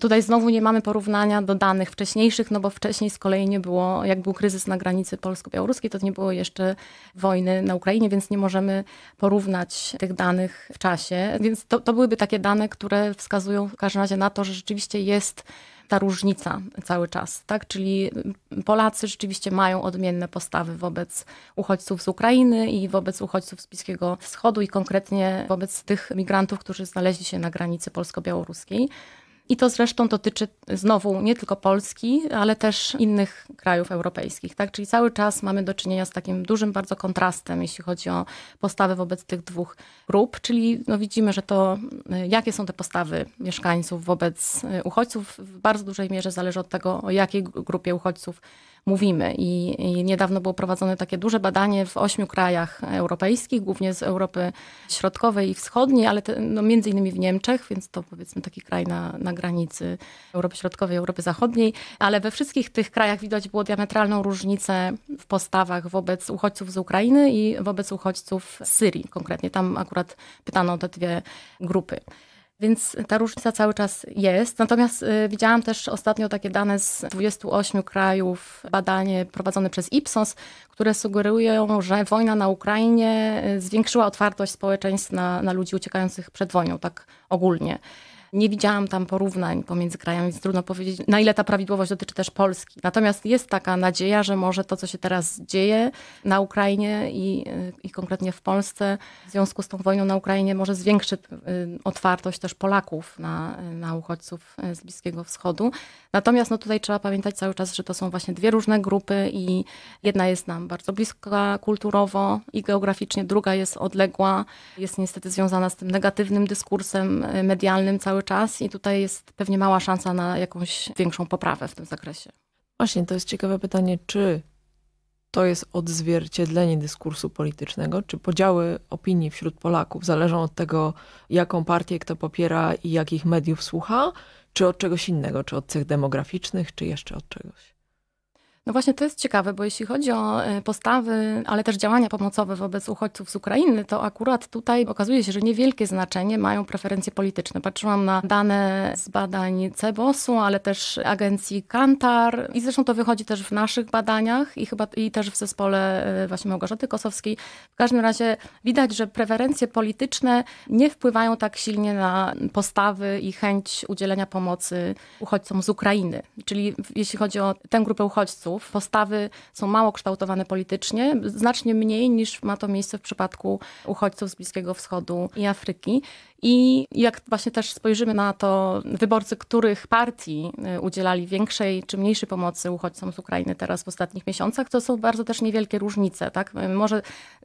Tutaj znowu nie mamy porównania do danych wcześniejszych, no bo wcześniej z kolei nie było, jak był kryzys na granicy polsko-białoruskiej, to nie było jeszcze wojny na Ukrainie, więc nie możemy porównać tych danych w czasie. Więc to, to byłyby takie dane, które wskazują w każdym razie na to, że rzeczywiście jest ta różnica cały czas, tak? Czyli mm, Polacy rzeczywiście mają odmienne postawy wobec uchodźców z Ukrainy i wobec uchodźców z Bliskiego Wschodu i konkretnie wobec tych migrantów, którzy znaleźli się na granicy polsko-białoruskiej. I to zresztą dotyczy znowu nie tylko Polski, ale też innych krajów europejskich. Tak? Czyli cały czas mamy do czynienia z takim dużym bardzo kontrastem, jeśli chodzi o postawy wobec tych dwóch grup. Czyli no, widzimy, że to, y, jakie są te postawy mieszkańców wobec y, uchodźców, w bardzo dużej mierze zależy od tego, o jakiej grupie uchodźców mówimy. I, I, niedawno było prowadzone takie duże badanie w ośmiu krajach europejskich, głównie z Europy Środkowej i Wschodniej, ale te, no, między innymi w Niemczech, więc to powiedzmy taki kraj na, na granicy Europy Środkowej, Europy Zachodniej. Ale we wszystkich tych krajach widać było diametralną różnicę w postawach wobec uchodźców z Ukrainy i wobec uchodźców z Syrii konkretnie. Tam akurat pytano o te dwie grupy. Więc ta różnica cały czas jest. Natomiast y, widziałam też ostatnio takie dane z 28 krajów, badanie prowadzone przez Ipsos, które sugerują, że wojna na Ukrainie y, zwiększyła otwartość społeczeństw na, na ludzi uciekających przed wojną, tak ogólnie. Nie widziałam tam porównań pomiędzy krajami, więc trudno powiedzieć, na ile ta prawidłowość dotyczy też Polski. Natomiast jest taka nadzieja, że może to, co się teraz dzieje na Ukrainie i, y, i konkretnie w Polsce, w związku z tą wojną na Ukrainie, może zwiększy y, otwartość też Polaków na, y, na uchodźców z Bliskiego Wschodu. Natomiast no, tutaj trzeba pamiętać cały czas, że to są właśnie dwie różne grupy i jedna jest nam bardzo bliska kulturowo i geograficznie, druga jest odległa, jest niestety związana z tym negatywnym dyskursem medialnym cały cały czas i tutaj jest pewnie mała szansa na jakąś większą poprawę w tym zakresie. Właśnie, to jest ciekawe pytanie, czy to jest odzwierciedlenie dyskursu politycznego? Czy podziały opinii wśród Polaków zależą od tego, jaką partię kto popiera i jakich mediów słucha, czy od czegoś innego, czy od cech demograficznych, czy jeszcze od czegoś? No właśnie to jest ciekawe, bo jeśli chodzi o e, postawy, ale też działania pomocowe wobec uchodźców z Ukrainy, to akurat tutaj okazuje się, że niewielkie znaczenie mają preferencje polityczne. Patrzyłam na dane z badań CEBOS-u, ale też agencji Kantar i zresztą to wychodzi też w naszych badaniach i chyba i też w zespole e, właśnie Małgorzaty Kosowskiej. W każdym razie widać, że preferencje polityczne nie wpływają tak silnie na postawy i chęć udzielenia pomocy uchodźcom z Ukrainy. Czyli jeśli chodzi o tę grupę uchodźców, Postawy są mało kształtowane politycznie, znacznie mniej niż ma to miejsce w przypadku uchodźców z Bliskiego Wschodu i Afryki. I jak właśnie też spojrzymy na to, wyborcy których partii y, udzielali większej czy mniejszej pomocy uchodźcom z Ukrainy teraz w ostatnich miesiącach, to są bardzo też niewielkie różnice. Tak? Y, może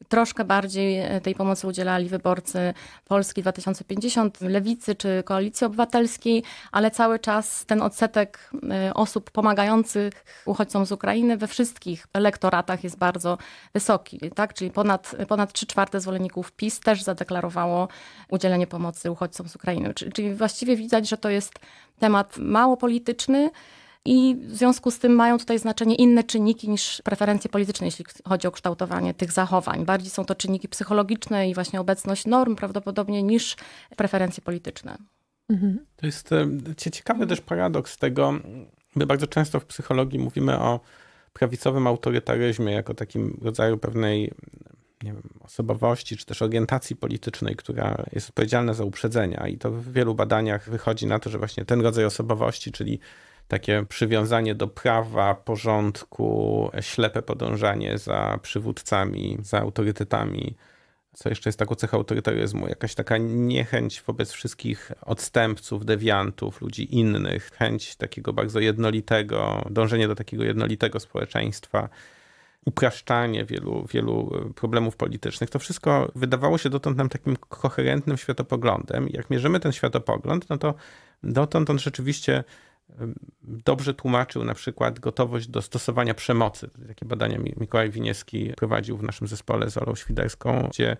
troszkę bardziej y, tej pomocy udzielali wyborcy Polski 2050, Lewicy czy Koalicji Obywatelskiej, ale cały czas ten odsetek osób pomagających uchodźcom z Ukrainy we wszystkich elektoratach jest bardzo wysoki. Tak? Czyli ponad, ponad 3 czwarte zwolenników PiS też zadeklarowało udzielenie pomocy pomocy uchodźcom z Ukrainy. Czyli właściwie widać, że to jest temat mało polityczny. I w związku z tym mają tutaj znaczenie inne czynniki niż preferencje polityczne, jeśli chodzi o kształtowanie tych zachowań. Bardziej są to czynniki psychologiczne i właśnie obecność norm prawdopodobnie niż preferencje polityczne. Mhm. To jest ciekawy też paradoks tego, my bardzo często w psychologii mówimy o prawicowym autorytaryzmie jako takim rodzaju pewnej nie wiem, osobowości czy też orientacji politycznej, która jest odpowiedzialna za uprzedzenia. I to w wielu badaniach wychodzi na to, że właśnie ten rodzaj osobowości, czyli takie przywiązanie do prawa, porządku, ślepe podążanie za przywódcami, za autorytetami, co jeszcze jest taką cechą autorytaryzmu, jakaś taka niechęć wobec wszystkich odstępców, dewiantów, ludzi innych, chęć takiego bardzo jednolitego, dążenie do takiego jednolitego społeczeństwa upraszczanie wielu, wielu e, problemów politycznych. To wszystko wydawało się dotąd nam takim koherentnym światopoglądem. Jak mierzymy ten światopogląd, no to dotąd on rzeczywiście dobrze tłumaczył na przykład gotowość do stosowania przemocy. Takie badania Mikołaj Winieski prowadził w naszym zespole z Olą Świderską, gdzie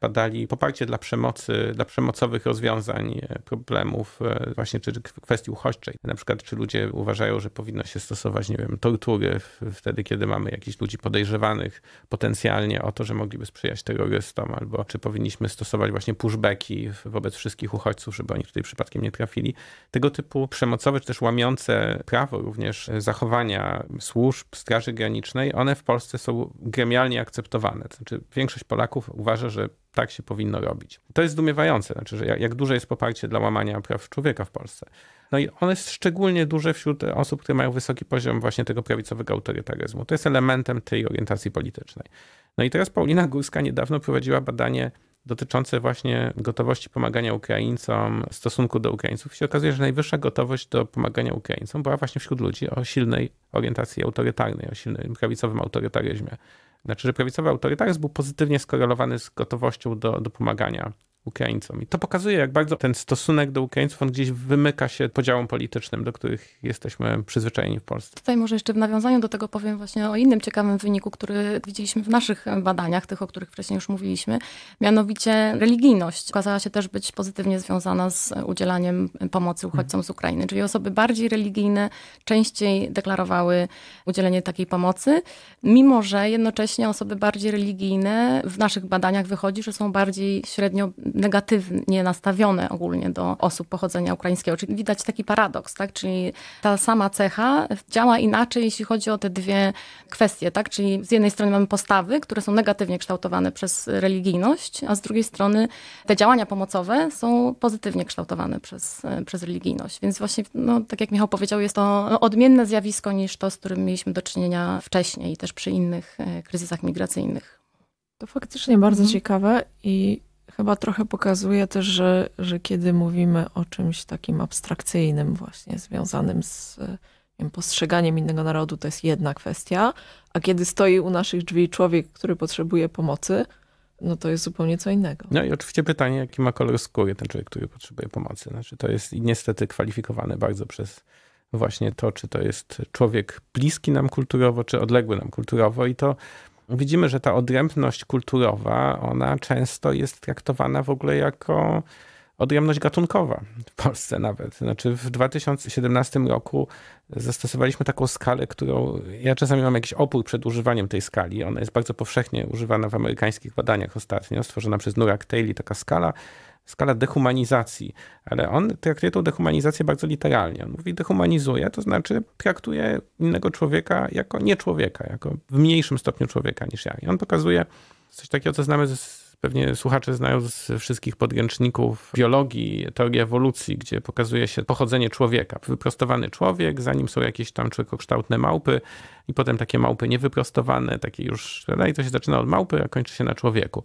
badali poparcie dla przemocy, dla przemocowych rozwiązań e, problemów e, właśnie czy kwestii uchodźczej. Na przykład, czy ludzie uważają, że powinno się stosować, nie wiem, tortury wtedy, kiedy mamy jakichś ludzi podejrzewanych potencjalnie o to, że mogliby sprzyjać terrorystom, albo czy powinniśmy stosować właśnie pushbacki wobec wszystkich uchodźców, żeby oni tutaj przypadkiem nie trafili. Tego typu przemocowe, czy też łamiące prawo również e, zachowania służb Straży Granicznej, one w Polsce są gremialnie akceptowane. To znaczy większość Polaków uważa, że tak się powinno robić. To jest zdumiewające, znaczy, że jak, duże jest poparcie dla łamania praw człowieka w Polsce. No i ono jest szczególnie duże wśród osób, które mają wysoki poziom właśnie tego prawicowego autorytaryzmu. To jest elementem tej orientacji politycznej. No i teraz Paulina Górska niedawno prowadziła badanie dotyczące właśnie gotowości pomagania Ukraińcom, stosunku do Ukraińców. I się okazuje, że najwyższa gotowość do pomagania Ukraińcom była właśnie wśród ludzi o silnej orientacji autorytarnej, o silnym prawicowym autorytaryzmie. Znaczy, że prawicowy autorytaryzm był pozytywnie skorelowany z gotowością do, do pomagania Ukraińcom. I to pokazuje, jak bardzo ten stosunek do Ukraińców, on gdzieś wymyka się podziałom politycznym, do których jesteśmy przyzwyczajeni w Polsce. Tutaj może jeszcze w nawiązaniu do tego powiem właśnie o innym ciekawym wyniku, który widzieliśmy w naszych badaniach, tych, o których wcześniej już mówiliśmy, mianowicie religijność. Okazała się też być pozytywnie związana z udzielaniem pomocy mhm. uchodźcom z Ukrainy, czyli osoby bardziej religijne częściej deklarowały udzielenie takiej pomocy, mimo że jednocześnie osoby bardziej religijne w naszych badaniach wychodzi, że są bardziej średnio negatywnie nastawione ogólnie do osób pochodzenia ukraińskiego. Czyli widać taki paradoks, tak? Czyli ta sama cecha działa inaczej, jeśli chodzi o te dwie kwestie, tak? Czyli z jednej strony mamy postawy, które są negatywnie kształtowane przez religijność, a z drugiej strony te działania pomocowe są pozytywnie kształtowane przez, przez religijność. Więc właśnie, no, tak jak Michał powiedział, jest to no, odmienne zjawisko niż to, z którym mieliśmy do czynienia wcześniej, też przy innych e, kryzysach migracyjnych. To faktycznie bardzo mhm. ciekawe i chyba trochę pokazuje też, że, że kiedy mówimy o czymś takim abstrakcyjnym, właśnie związanym z wiem, postrzeganiem innego narodu, to jest jedna kwestia, a kiedy stoi u naszych drzwi człowiek, który potrzebuje pomocy, no to jest zupełnie co innego. No i oczywiście pytanie, jaki ma kolor skóry ten człowiek, który potrzebuje pomocy. Znaczy, to jest niestety kwalifikowane bardzo przez właśnie to, czy to jest człowiek bliski nam kulturowo, czy odległy nam kulturowo i to widzimy, że ta odrębność kulturowa, ona często jest traktowana w ogóle jako odrębność gatunkowa w Polsce nawet. Znaczy w 2017 roku zastosowaliśmy taką skalę, którą ja czasami mam jakiś opór przed używaniem tej skali. Ona jest bardzo powszechnie używana w amerykańskich badaniach ostatnio, stworzona przez Nurak Taylor, taka skala, skala dehumanizacji, ale on traktuje tą dehumanizację bardzo literalnie. On mówi dehumanizuje, to znaczy traktuje innego człowieka jako nie człowieka, jako w mniejszym stopniu człowieka niż ja. I on pokazuje coś takiego, co znamy z Pewnie słuchacze znają ze wszystkich podręczników biologii teorii ewolucji, gdzie pokazuje się pochodzenie człowieka. Wyprostowany człowiek, za nim są jakieś tam człowiekokształtne małpy i potem takie małpy niewyprostowane, takie już, no i to się zaczyna od małpy, a kończy się na człowieku.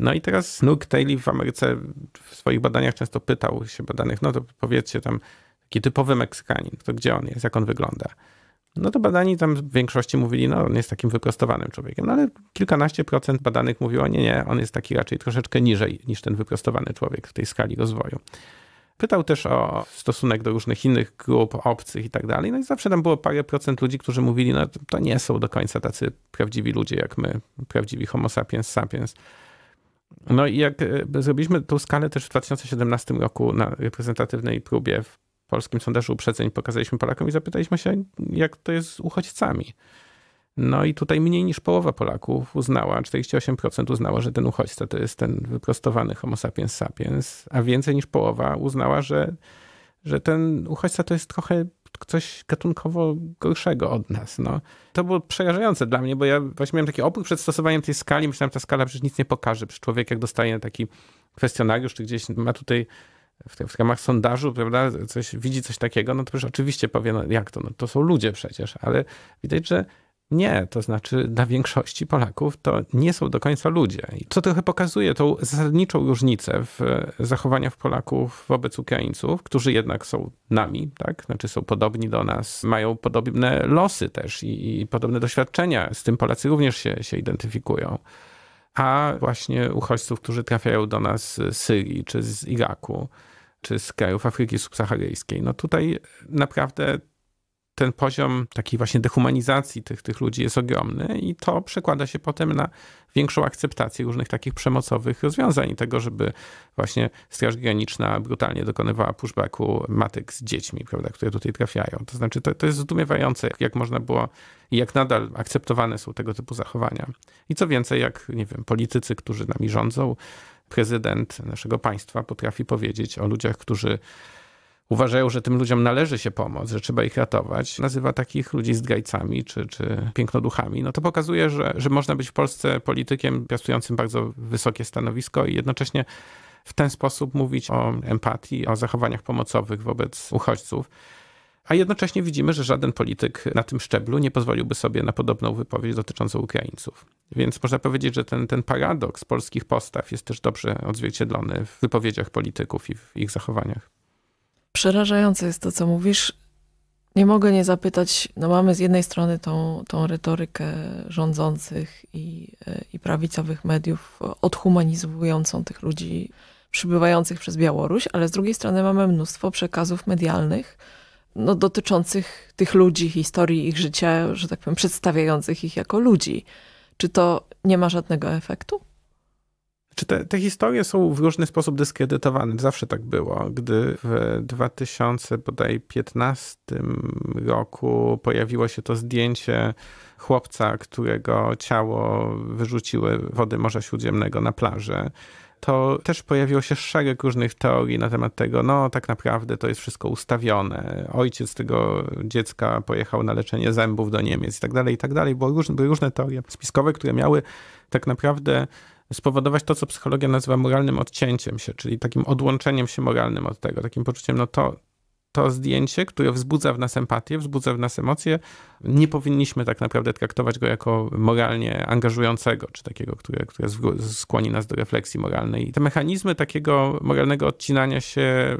No i teraz Snook Taylor w Ameryce w swoich badaniach często pytał się badanych, no to powiedzcie tam, taki typowy Meksykanin, to gdzie on jest, jak on wygląda. No to badani tam w większości mówili, no on jest takim wyprostowanym człowiekiem, no ale kilkanaście procent badanych mówiło, nie, nie, on jest taki raczej troszeczkę niżej niż ten wyprostowany człowiek w tej skali rozwoju. Pytał też o stosunek do różnych innych grup obcych i tak dalej. No i zawsze tam było parę procent ludzi, którzy mówili, no to nie są do końca tacy prawdziwi ludzie jak my, prawdziwi homo sapiens sapiens. No i jak e, zrobiliśmy tą skalę też w 2017 roku na reprezentatywnej próbie w polskim sondażu uprzedzeń, pokazaliśmy Polakom i zapytaliśmy się, jak to jest z uchodźcami. No i tutaj mniej niż połowa Polaków uznała, 48% uznała, że ten uchodźca to jest ten wyprostowany homo sapiens sapiens, a więcej niż połowa uznała, że, że ten uchodźca to jest trochę coś gatunkowo gorszego od nas. No. To było przerażające dla mnie, bo ja właśnie miałem taki opór przed stosowaniem tej skali. Myślałem, że ta skala przecież nic nie pokaże. Przecież człowiek jak dostaje taki kwestionariusz, czy gdzieś ma tutaj w, w ramach sondażu, prawda, coś, widzi coś takiego, no to przecież oczywiście powie, no jak to, no to są ludzie przecież, ale widać, że nie, to znaczy dla większości Polaków to nie są do końca ludzie. Co trochę pokazuje tą zasadniczą różnicę w e, zachowaniach Polaków wobec Ukraińców, którzy jednak są nami, tak? Znaczy są podobni do nas, mają podobne losy też i, i podobne doświadczenia. Z tym Polacy również się, się identyfikują. A właśnie uchodźców, którzy trafiają do nas z Syrii czy z Iraku, czy z krajów Afryki Subsaharyjskiej. No tutaj naprawdę ten poziom takiej właśnie dehumanizacji tych, tych ludzi jest ogromny i to przekłada się potem na większą akceptację różnych takich przemocowych rozwiązań i tego, żeby właśnie Straż Graniczna brutalnie dokonywała pushbacku matek z dziećmi, prawda, które tutaj trafiają. To znaczy to, to jest zdumiewające, jak, jak można było i jak nadal akceptowane są tego typu zachowania. I co więcej, jak, nie wiem, politycy, którzy nami rządzą, prezydent naszego państwa potrafi powiedzieć o ludziach, którzy uważają, że tym ludziom należy się pomoc, że trzeba ich ratować, nazywa takich ludzi zdrajcami czy, czy pięknoduchami, no to pokazuje, że, że można być w Polsce politykiem piastującym bardzo wysokie stanowisko i jednocześnie w ten sposób mówić o empatii, o zachowaniach pomocowych wobec uchodźców. A jednocześnie widzimy, że żaden polityk na tym szczeblu nie pozwoliłby sobie na podobną wypowiedź dotyczącą Ukraińców. Więc można powiedzieć, że ten, ten paradoks polskich postaw jest też dobrze odzwierciedlony w wypowiedziach polityków i w ich zachowaniach. Przerażające jest to, co mówisz. Nie mogę nie zapytać, no mamy z jednej strony tą, tą retorykę rządzących i, i prawicowych mediów odhumanizującą tych ludzi przybywających przez Białoruś, ale z drugiej strony mamy mnóstwo przekazów medialnych, no, dotyczących tych ludzi, historii ich życia, że tak powiem, przedstawiających ich jako ludzi. Czy to nie ma żadnego efektu? Czy te, te, historie są w różny sposób dyskredytowane? Zawsze tak było. Gdy w 2015 roku pojawiło się to zdjęcie chłopca, którego ciało wyrzuciły wody Morza Śródziemnego na plaży, to też pojawiło się szereg różnych teorii na temat tego, no tak naprawdę to jest wszystko ustawione. Ojciec tego dziecka pojechał na leczenie zębów do Niemiec i tak dalej, i tak dalej. różne, były różne teorie spiskowe, które miały tak naprawdę spowodować to, co psychologia nazywa moralnym odcięciem się, czyli takim odłączeniem się moralnym od tego, takim poczuciem, no to, to zdjęcie, które wzbudza w nas empatię, wzbudza w nas emocje, nie powinniśmy tak naprawdę traktować go jako moralnie angażującego, czy takiego, które, które skłoni nas do refleksji moralnej. I te mechanizmy takiego moralnego odcinania się,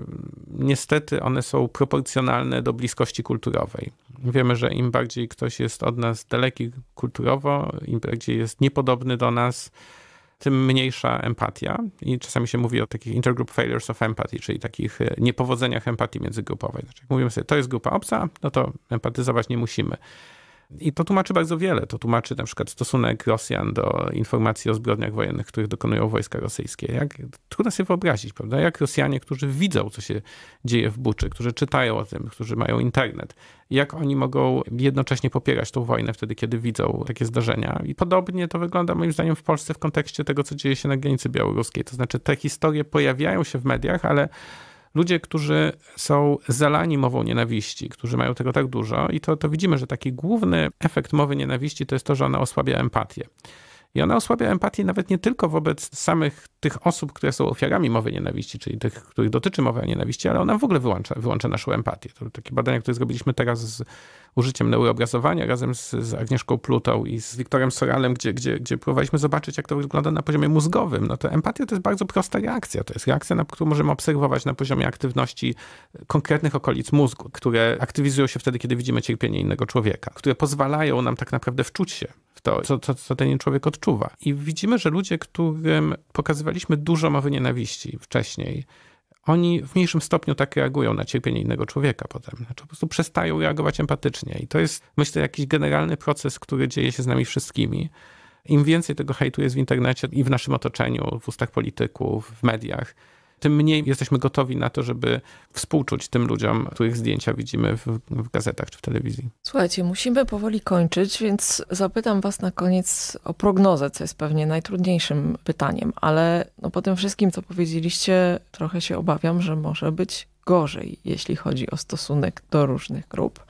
niestety, one są proporcjonalne do bliskości kulturowej. Wiemy, że im bardziej ktoś jest od nas daleki kulturowo, im bardziej jest niepodobny do nas, tym mniejsza empatia. I czasami się mówi o takich intergroup failures of empathy, czyli takich e, niepowodzeniach empatii międzygrupowej. Znaczy, jak mówimy sobie, to jest grupa obca, no to empatyzować nie musimy. I to tłumaczy bardzo wiele. To tłumaczy na przykład stosunek Rosjan do informacji o zbrodniach wojennych, których dokonują wojska rosyjskie. Jak, trudno sobie wyobrazić, prawda? Jak Rosjanie, którzy widzą, co się dzieje w Buczy, którzy czytają o tym, którzy mają internet, jak oni mogą jednocześnie popierać tą wojnę wtedy, kiedy widzą takie zdarzenia. I podobnie to wygląda moim zdaniem w Polsce w kontekście tego, co dzieje się na granicy białoruskiej. To znaczy te historie pojawiają się w mediach, ale ludzie, którzy są zalani mową nienawiści, którzy mają tego tak dużo i to, to widzimy, że taki główny efekt mowy nienawiści to jest to, że ona osłabia empatię. I ona osłabia empatię nawet nie tylko wobec samych tych osób, które są ofiarami mowy nienawiści, czyli tych, których dotyczy mowa nienawiści, ale ona w ogóle wyłącza, wyłącza naszą empatię. To takie badania, które zrobiliśmy teraz z użyciem neuroobrazowania razem z, z Agnieszką Plutą i z Wiktorem Soralem, gdzie, gdzie, gdzie próbowaliśmy zobaczyć, jak to wygląda na poziomie mózgowym. No to empatia to jest bardzo prosta reakcja. To jest reakcja, na, którą możemy obserwować na poziomie aktywności konkretnych okolic mózgu, które aktywizują się wtedy, kiedy widzimy cierpienie innego człowieka, które pozwalają nam tak naprawdę wczuć się to, co, co, co ten człowiek odczuwa. I widzimy, że ludzie, którym pokazywaliśmy dużo mowy nienawiści wcześniej, oni w mniejszym stopniu tak reagują na cierpienie innego człowieka potem. Znaczy po prostu przestają reagować empatycznie. I to jest, myślę, jakiś generalny proces, który dzieje się z nami wszystkimi. Im więcej tego hejtu jest w internecie i w naszym otoczeniu, w ustach polityków, w mediach, tym mniej jesteśmy gotowi na to, żeby współczuć tym ludziom, których zdjęcia widzimy w, w gazetach czy w telewizji. Słuchajcie, musimy powoli kończyć, więc zapytam Was na koniec o prognozę, co jest pewnie najtrudniejszym pytaniem, ale no po tym wszystkim, co powiedzieliście, trochę się obawiam, że może być gorzej, jeśli chodzi o stosunek do różnych grup.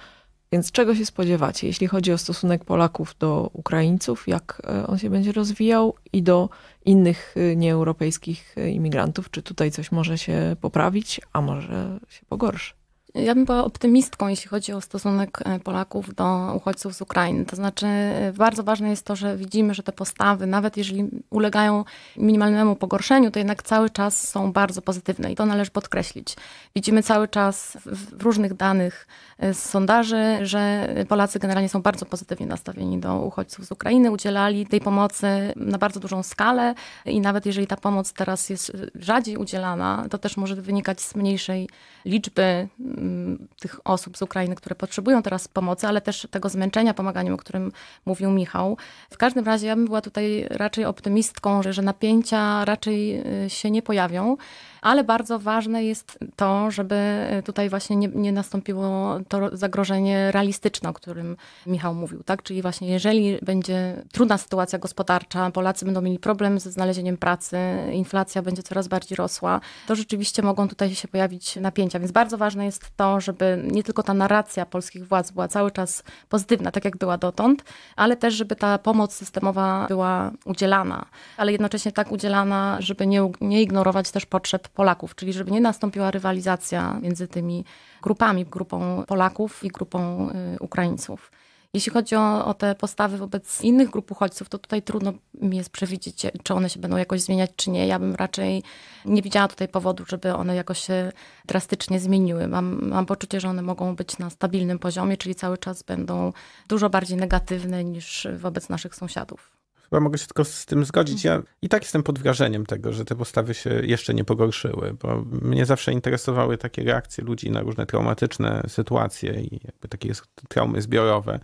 Więc czego się spodziewacie, jeśli chodzi o stosunek Polaków do Ukraińców, jak e, on się będzie rozwijał i do innych e, nieeuropejskich e, imigrantów? Czy tutaj coś może się poprawić, a może się pogorszy? Ja bym była optymistką, jeśli chodzi o stosunek e, Polaków do uchodźców z Ukrainy. To znaczy, e, bardzo ważne jest to, że widzimy, że te postawy, nawet jeżeli ulegają minimalnemu pogorszeniu, to jednak cały czas są bardzo pozytywne i to należy podkreślić. Widzimy cały czas w różnych danych e, z sondaży, że Polacy generalnie są bardzo pozytywnie nastawieni do uchodźców z Ukrainy, udzielali tej pomocy na bardzo dużą skalę i nawet jeżeli ta pomoc teraz jest rzadziej udzielana, to też może wynikać z mniejszej liczby Mm, tych osób z Ukrainy, które potrzebują teraz pomocy, ale też tego zmęczenia pomaganiem, o którym mówił Michał. W każdym razie ja bym była tutaj raczej optymistką, że, że napięcia raczej y, się nie pojawią ale bardzo ważne jest to, żeby e, tutaj właśnie nie, nie nastąpiło to zagrożenie realistyczne, o którym Michał mówił, tak? Czyli właśnie jeżeli będzie trudna sytuacja gospodarcza, Polacy będą mieli problem ze znalezieniem pracy, inflacja będzie coraz bardziej rosła, to rzeczywiście mogą tutaj się pojawić napięcia. Więc bardzo ważne jest to, żeby nie tylko ta narracja polskich władz była cały czas pozytywna, tak jak była dotąd, ale też, żeby ta pomoc systemowa była udzielana, ale jednocześnie tak udzielana, żeby nie, nie ignorować też potrzeb Polaków, czyli żeby nie nastąpiła rywalizacja między tymi grupami, grupą Polaków i grupą y, Ukraińców. Jeśli chodzi o, o, te postawy wobec innych grup uchodźców, to tutaj trudno mi jest przewidzieć, czy one się będą jakoś zmieniać, czy nie. Ja bym raczej nie widziała tutaj powodu, żeby one jakoś się drastycznie zmieniły. Mam, mam poczucie, że one mogą być na stabilnym poziomie, czyli cały czas będą dużo bardziej negatywne niż wobec naszych sąsiadów. Chyba mogę się tylko z tym zgodzić. Ja mhm. i tak jestem pod wrażeniem tego, że te postawy się jeszcze nie pogorszyły, bo mnie zawsze interesowały takie reakcje ludzi na różne traumatyczne sytuacje i jakby takie traumy zbiorowe,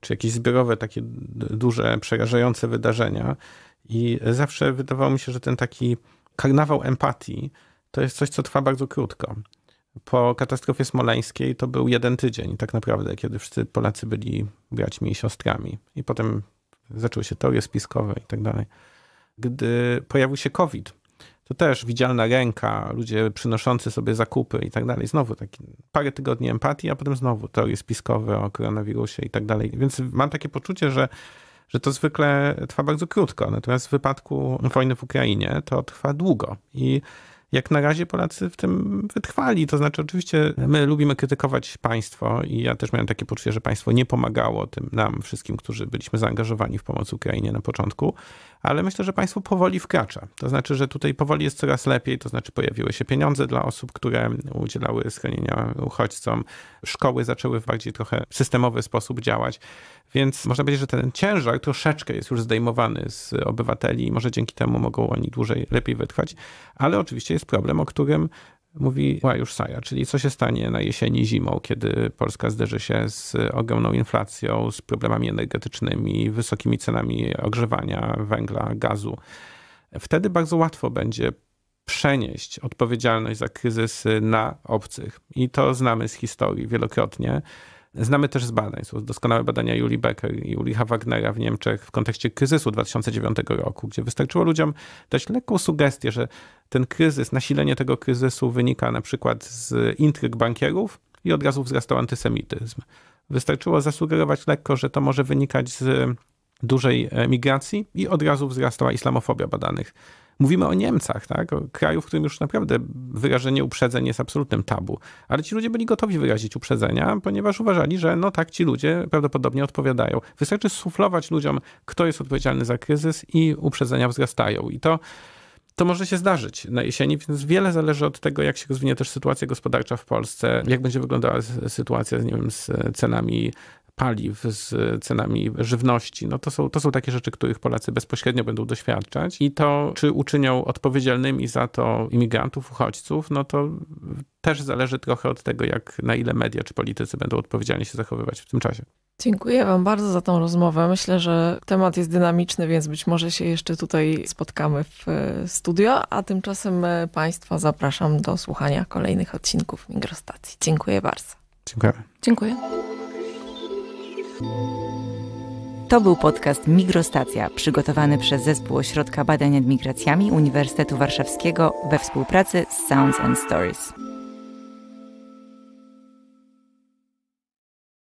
czy jakieś zbiorowe takie duże, przerażające wydarzenia. I zawsze wydawało mi się, że ten taki karnawał empatii to jest coś, co trwa bardzo krótko. Po katastrofie smoleńskiej to był jeden tydzień, tak naprawdę, kiedy wszyscy Polacy byli braćmi i siostrami. I potem zaczęły się teorie spiskowe i tak dalej. Gdy pojawił się COVID, to też widzialna ręka, ludzie przynoszący sobie zakupy i tak dalej. Znowu taki parę tygodni empatii, a potem znowu teorie spiskowe o koronawirusie i tak dalej. Więc mam takie poczucie, że, że to zwykle trwa bardzo krótko. Natomiast w wypadku wojny w Ukrainie to trwa długo. I jak na razie Polacy w tym wytrwali. To znaczy, oczywiście my lubimy krytykować państwo i ja też miałem takie poczucie, że państwo nie pomagało tym nam wszystkim, którzy byliśmy zaangażowani w pomoc Ukrainie na początku, ale myślę, że państwo powoli wkracza. To znaczy, że tutaj powoli jest coraz lepiej, to znaczy pojawiły się pieniądze dla osób, które udzielały schronienia uchodźcom, szkoły zaczęły w bardziej trochę systemowy sposób działać, więc można powiedzieć, że ten ciężar troszeczkę jest już zdejmowany z obywateli i może dzięki temu mogą oni dłużej, lepiej wytrwać, ale oczywiście jest problem, o którym mówi Łajusz Saja, czyli co się stanie na jesieni, zimą, kiedy Polska zderzy się z ogromną inflacją, z problemami energetycznymi, wysokimi cenami ogrzewania, węgla, gazu. Wtedy bardzo łatwo będzie przenieść odpowiedzialność za kryzysy na obcych. I to znamy z historii wielokrotnie. Znamy też z badań. Są doskonałe badania Julii Becker i Ulicha Wagnera w Niemczech w kontekście kryzysu 2009 roku, gdzie wystarczyło ludziom dać lekką sugestię, że ten kryzys, nasilenie tego kryzysu wynika na przykład z intryg bankierów i od razu wzrastał antysemityzm. Wystarczyło zasugerować lekko, że to może wynikać z dużej migracji i od razu wzrastała islamofobia badanych. Mówimy o Niemcach, tak? o kraju, w którym już naprawdę wyrażenie uprzedzeń jest absolutnym tabu. Ale ci ludzie byli gotowi wyrazić uprzedzenia, ponieważ uważali, że no tak, ci ludzie prawdopodobnie odpowiadają. Wystarczy suflować ludziom, kto jest odpowiedzialny za kryzys i uprzedzenia wzrastają. I to to może się zdarzyć na jesieni, więc wiele zależy od tego, jak się rozwinie też sytuacja gospodarcza w Polsce, jak będzie wyglądała sytuacja nie wiem, z cenami paliw, z cenami żywności. No to, są, to są takie rzeczy, których Polacy bezpośrednio będą doświadczać. I to, czy uczynią odpowiedzialnymi za to imigrantów, uchodźców, no to też zależy trochę od tego, jak na ile media czy politycy będą odpowiedzialnie się zachowywać w tym czasie. Dziękuję Wam bardzo za tą rozmowę. Myślę, że temat jest dynamiczny, więc być może się jeszcze tutaj spotkamy w e, studio, a tymczasem e, Państwa zapraszam do słuchania kolejnych odcinków Migrostacji. Dziękuję bardzo. Dziękuję. Dziękuję. To był podcast Migrostacja, przygotowany przez Zespół Ośrodka Badań nad Migracjami Uniwersytetu Warszawskiego we współpracy z Sounds and Stories.